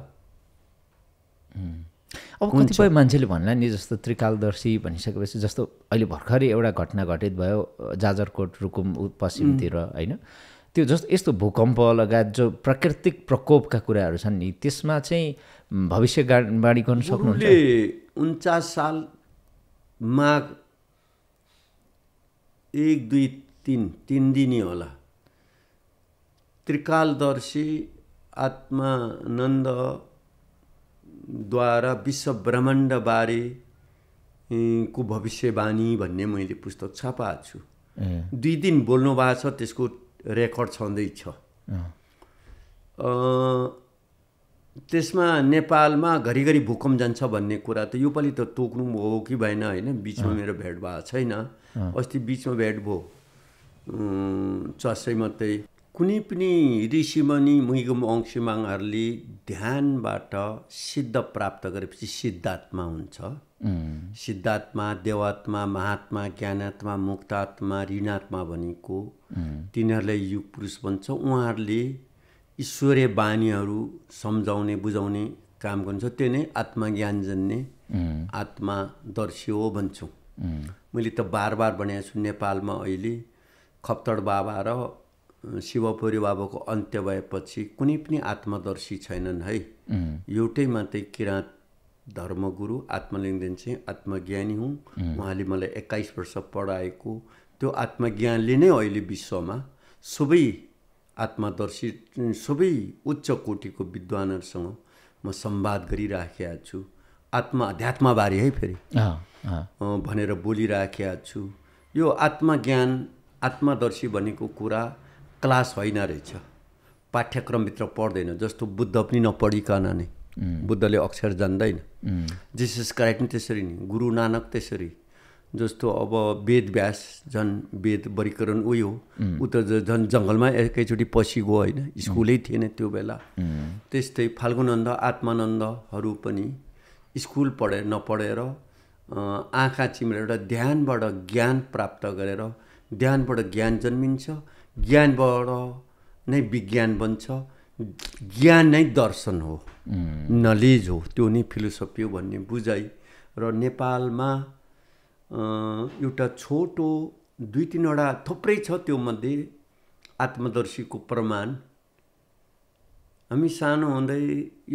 अब कतिपय मान्छेले भन्ला नि जस्तो त्रिकालदर्शी भनिसकेपछि जस्तो अहिले भर्खरै एउटा घटना घटित भयो जाजरकोट रुकुम पश्चिमतिर होइन त्यो जस्तो यस्तो भूकम्प लगायत जो प्राकृतिक प्रकोपका कुराहरू छन् नि त्यसमा चाहिँ भविष्य गाडी गर्न सक्नुहुन्छ उन्चास सालमा एक दुई तिन तिन दिने होला त्रिकालदर्शी आत्मानन्दद्वारा विश्व ब्रह्माण्डबारे को भविष्यवाणी भन्ने मैले पुस्तक छपाएको छु दुई दिन बोल्नु भएको छ त्यसको रेकर्ड छँदैछ त्यसमा नेपालमा घरिघरि भूकम्प जान्छ भन्ने कुरा त योपालि त तोक्नु हो कि भएन होइन बिचमा मेरो भेट भएको छैन अस्ति बिचमा भेट भयो चसै मात्रै कुनै पनि ऋषिमणि मुहिगम अंशीमाङहरूले ध्यानबाट सिद्ध प्राप्त गरेपछि सिद्धात्मा हुन्छ सिद्धात्मा देवात्मा महात्मा ज्ञानात्मा मुक्तात्मा ऋणात्मा भनेको तिनीहरूलाई युग पुरुष भन्छ उहाँहरूले ईश्वरीय बानीहरू सम्झाउने बुझाउने काम गर्छ त्यो नै ज्ञान जन्ने आत्मादर्शी हो भन्छौँ मैले त बार बार भनेको छु नेपालमा अहिले खप्तड बाबा र शिवपुरी बाबाको अन्त्य भएपछि कुनै पनि आत्मदर्शी छैनन् है एउटै मात्रै किराँत धर्मगुरु आत्मलिङ्गदेन चाहिँ आत्मज्ञानी हुँ उहाँले मलाई एक्काइस वर्ष पढाएको त्यो आत्मज्ञानले नै अहिले विश्वमा सबै आत्मदर्शी सबै उच्च कोटीको विद्वानहरूसँग म सम्वाद गरिराखेको छु आत्मा अध्यात्मबारे है फेरि भनेर बोलिराखेका छु यो आत्मज्ञान आत्मदर्शी भनेको कुरा क्लास होइन रहेछ पाठ्यक्रमभित्र पढ्दैन जस्तो बुद्ध पनि नपढिकन नै बुद्धले अक्षर जान्दैन जिसस क्राइट त्यसरी नै गुरु नानक त्यसरी जस्तो अब वेद व्यास झन् वेद वर्गीकरण उयो हो ऊ त झन् जङ्गलमा एकैचोटि पछि गयो होइन स्कुलै थिएन त्यो बेला त्यस्तै फाल्गुनन्द आत्मानन्दहरू पनि स्कुल पढे नपढेर आँखा चिम्रेर एउटा ध्यानबाट ज्ञान प्राप्त गरेर ध्यानबाट ज्ञान जन्मिन्छ ज्ञानबाट नै विज्ञान बन्छ ज्ञान नै दर्शन हो नलेज हो त्यो नै फिलोसफी हो भन्ने बुझाइ र नेपालमा एउटा छोटो दुई तिनवटा थुप्रै छ त्यो मध्ये आत्मदर्शीको प्रमाण हामी सानो हुँदै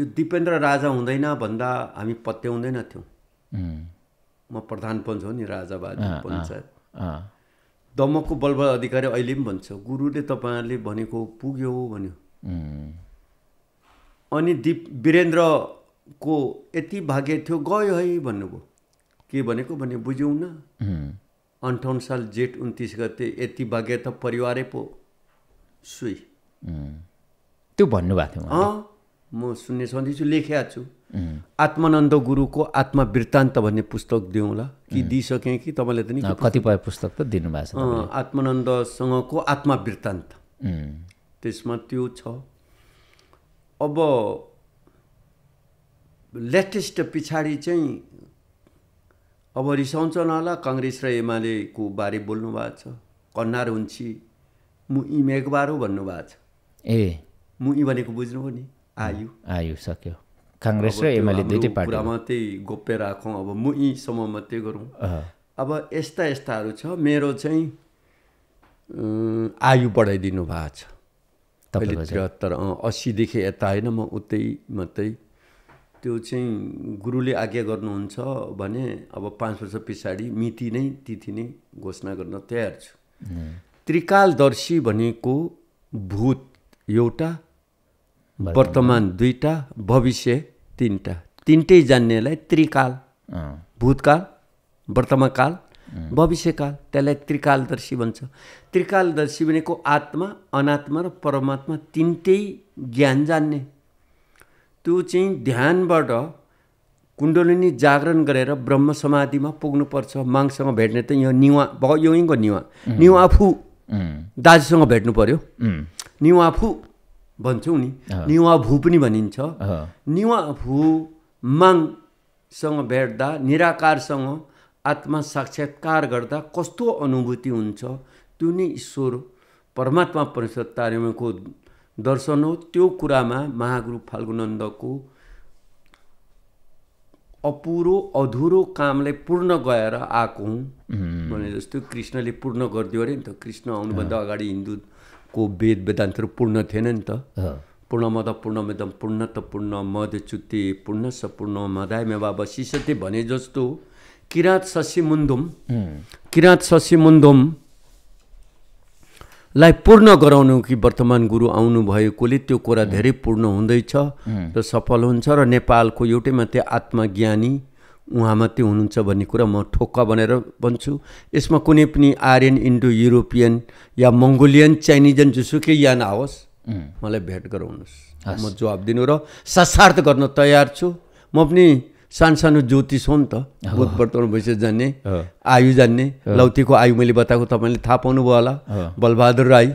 यो दिपेन्द्र राजा हुँदैन भन्दा हामी पत्याउँदैनथ्यौँ म प्रधान पञ्च हो नि राजाबाजी पञ्चायत दमकको बलबल अधिकारी अहिले पनि भन्छ गुरुले तपाईँहरूले भनेको पुग्यो भन्यो अनि दिप वीरेन्द्रको यति भाग्य थियो गयो है भन्नुभयो के भनेको भने बुझ्यौँ न अन्ठाउन्न साल जेठ उन्तिस गते यति भाग्य त परिवारै पो सुई त्यो भन्नुभएको थियो म सुन्ने सधैँ छु छु आत्मानन्द गुरुको आत्मवृत्तान्त भन्ने पुस्तक दिउँला कि दिइसकेँ कि तपाईँले त नि कतिपय पुस्तक त दिनुभएको छ आत्मानन्दसँगको आत्मवृत्तान्त त्यसमा त्यो छ अब लेटेस्ट पछाडि चाहिँ अब रिसाउँछ नहोला कङ्ग्रेस र एमालेको बारे बोल्नु भएको छ कन्नार हुन्छी म यी मेघबार हो भन्नुभएको छ ए म यी भनेको बुझ्नु हो नि आयु आयु सक्यो काङ्ग्रेस र एमाले दुइटै पार्टी मात्रै गोप्य राखौँ अब म यहीँसम्म मात्रै गरौँ अब यस्ता यस्ताहरू छ मेरो चाहिँ आयु बढाइदिनु भएको छ तपाईँले त्रिहत्तर असीदेखि यता होइन म उतै मात्रै त्यो चाहिँ गुरुले आज्ञा गर्नुहुन्छ भने अब पाँच वर्ष पछाडि मिति नै तिथि नै घोषणा गर्न तयार छु त्रिकालदर्शी भनेको भूत एउटा वर्तमान दुईवटा भविष्य तिनवटा तिनटै जान्नेलाई त्रिकाल भूतकाल वर्तमानकाल भविष्यकाल त्यसलाई त्रिकालदर्शी भन्छ त्रिकालदर्शी भनेको आत्मा अनात्मा र परमात्मा तिनटै ज्ञान जान्ने त्यो चाहिँ ध्यानबाट कुण्डलिनी जागरण गरेर ब्रह्म समाधिमा पुग्नुपर्छ माङसँग भेट्ने त यो निवा भयो यहीँको निवा निवाफू दाजुसँग भेट्नु पऱ्यो निवाफू भन्छौँ नि निवा भू पनि भनिन्छ निवा भू माङसँग भेट्दा निराकारसँग आत्मा साक्षात्कार गर्दा कस्तो अनुभूति हुन्छ त्यो नै ईश्वर परमात्मा परिषद तारेमाको दर्शन हो त्यो कुरामा महागुरु फाल्गुनन्दको अपुरो अधुरो कामलाई पूर्ण गएर आएको हुँ भने जस्तो कृष्णले पूर्ण गरिदियो अरे नि त कृष्ण आउनुभन्दा अगाडि हिन्दू को वेद वेदान्तहरू पूर्ण थिएन नि त पूर्णमद पूर्णमेदम पूर्ण त पूर्ण चुत्ति पूर्ण स पूर्ण मदायमे बाबा सिसते भने जस्तो किराँत शशी मुन्दुम किराँत शशी मुन्दुमलाई पूर्ण गराउनु कि वर्तमान गुरु आउनुभएकोले त्यो कुरा धेरै पूर्ण हुँदैछ र सफल हुन्छ र नेपालको एउटै मात्रै आत्मज्ञानी उहाँ मात्रै हुनुहुन्छ भन्ने कुरा म ठोक्का भनेर भन्छु यसमा कुनै पनि आर्यन इन्डो युरोपियन या मङ्गोलियन चाइनिजन जोसुकै यान आओस् मलाई भेट गराउनुहोस् म जवाब दिनु र सासार्थ गर्न तयार छु म पनि सानो सानो ज्योतिष हो नि त भूत वर्तमान भविष्य जान्ने आयु जान्ने लौतीको आयु मैले बताएको तपाईँले थाहा पाउनुभयो होला बलबहादुर राई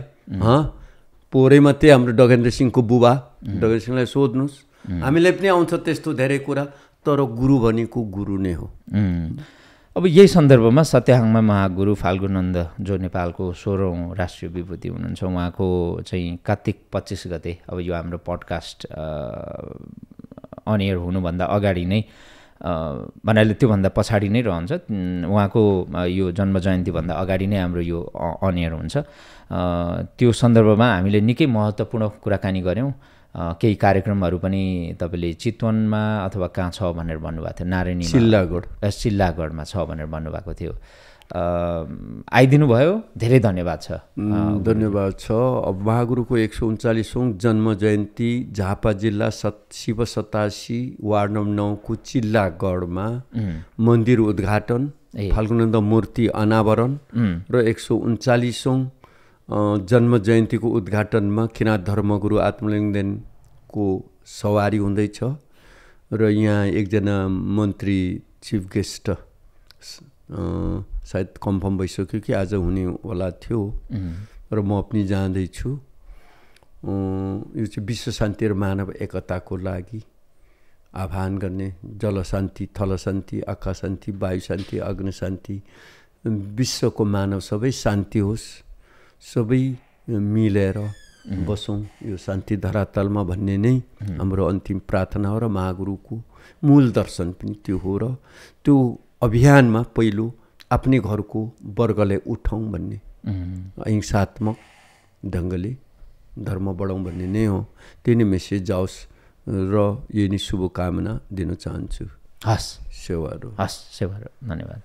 पोहोरै मात्रै हाम्रो डगेन्द्र सिंहको बुबा डगेन्द्र सिंहलाई सोध्नुहोस् हामीलाई पनि आउँछ त्यस्तो धेरै कुरा तर गुरु भनेको गुरु नै हो अब यही सन्दर्भमा सत्याहाङमा महागुरु फाल्गुनन्द जो नेपालको सोह्रौँ राष्ट्रिय विभूति हुनुहुन्छ उहाँको चाहिँ कार्तिक पच्चिस गते अब यो हाम्रो पडकास्ट अनएयर हुनुभन्दा अगाडि नै भन्नाले त्योभन्दा पछाडि नै रहन्छ उहाँको यो जन्म जयन्तीभन्दा अगाडि नै हाम्रो यो अनएयर हुन्छ त्यो सन्दर्भमा हामीले निकै महत्त्वपूर्ण कुराकानी गऱ्यौँ केही कार्यक्रमहरू पनि तपाईँले चितवनमा अथवा कहाँ छ भनेर भन्नुभएको थियो नारायणी सिल्लागढ सिल्लागढमा छ भनेर भन्नुभएको थियो आइदिनु भयो धेरै धन्यवाद छ धन्यवाद छ अब महागुरुको एक सौ उन्चालिसौँ जन्म जयन्ती झापा जिल्ला सत शिव सतासी वार्ड नम्बर नौको चिल्लागढमा मन्दिर उद्घाटन फाल्गुनन्द मूर्ति अनावरण र एक सौ उन्चालिसौँ जन्म जयन्तीको उद्घाटनमा किना धर्मगुरु आत्मलिङ्गदेनको सवारी हुँदैछ र यहाँ एकजना मन्त्री चिफ गेस्ट सायद कन्फर्म भइसक्यो कि आज हुने हुनेवाला थियो र म पनि जाँदैछु यो चाहिँ विश्व शान्ति र मानव एकताको लागि आह्वान गर्ने जलशान्ति शान्ति आकाश शान्ति वायु शान्ति अग्नि शान्ति विश्वको मानव सबै शान्ति होस् सबै मिलेर बसौँ यो शान्ति धरातलमा भन्ने नै हाम्रो अन्तिम प्रार्थना हो र महागुरुको मूल दर्शन पनि त्यो हो र त्यो अभियानमा पहिलो आफ्नै घरको वर्गलाई उठाउँ भन्ने अहिंसात्मक ढङ्गले धर्म बढाउँ भन्ने नै हो त्यही नै मेसेज जाओस् र यही नै शुभकामना दिन चाहन्छु हस् सेवाहरू हस् सेवाहरू धन्यवाद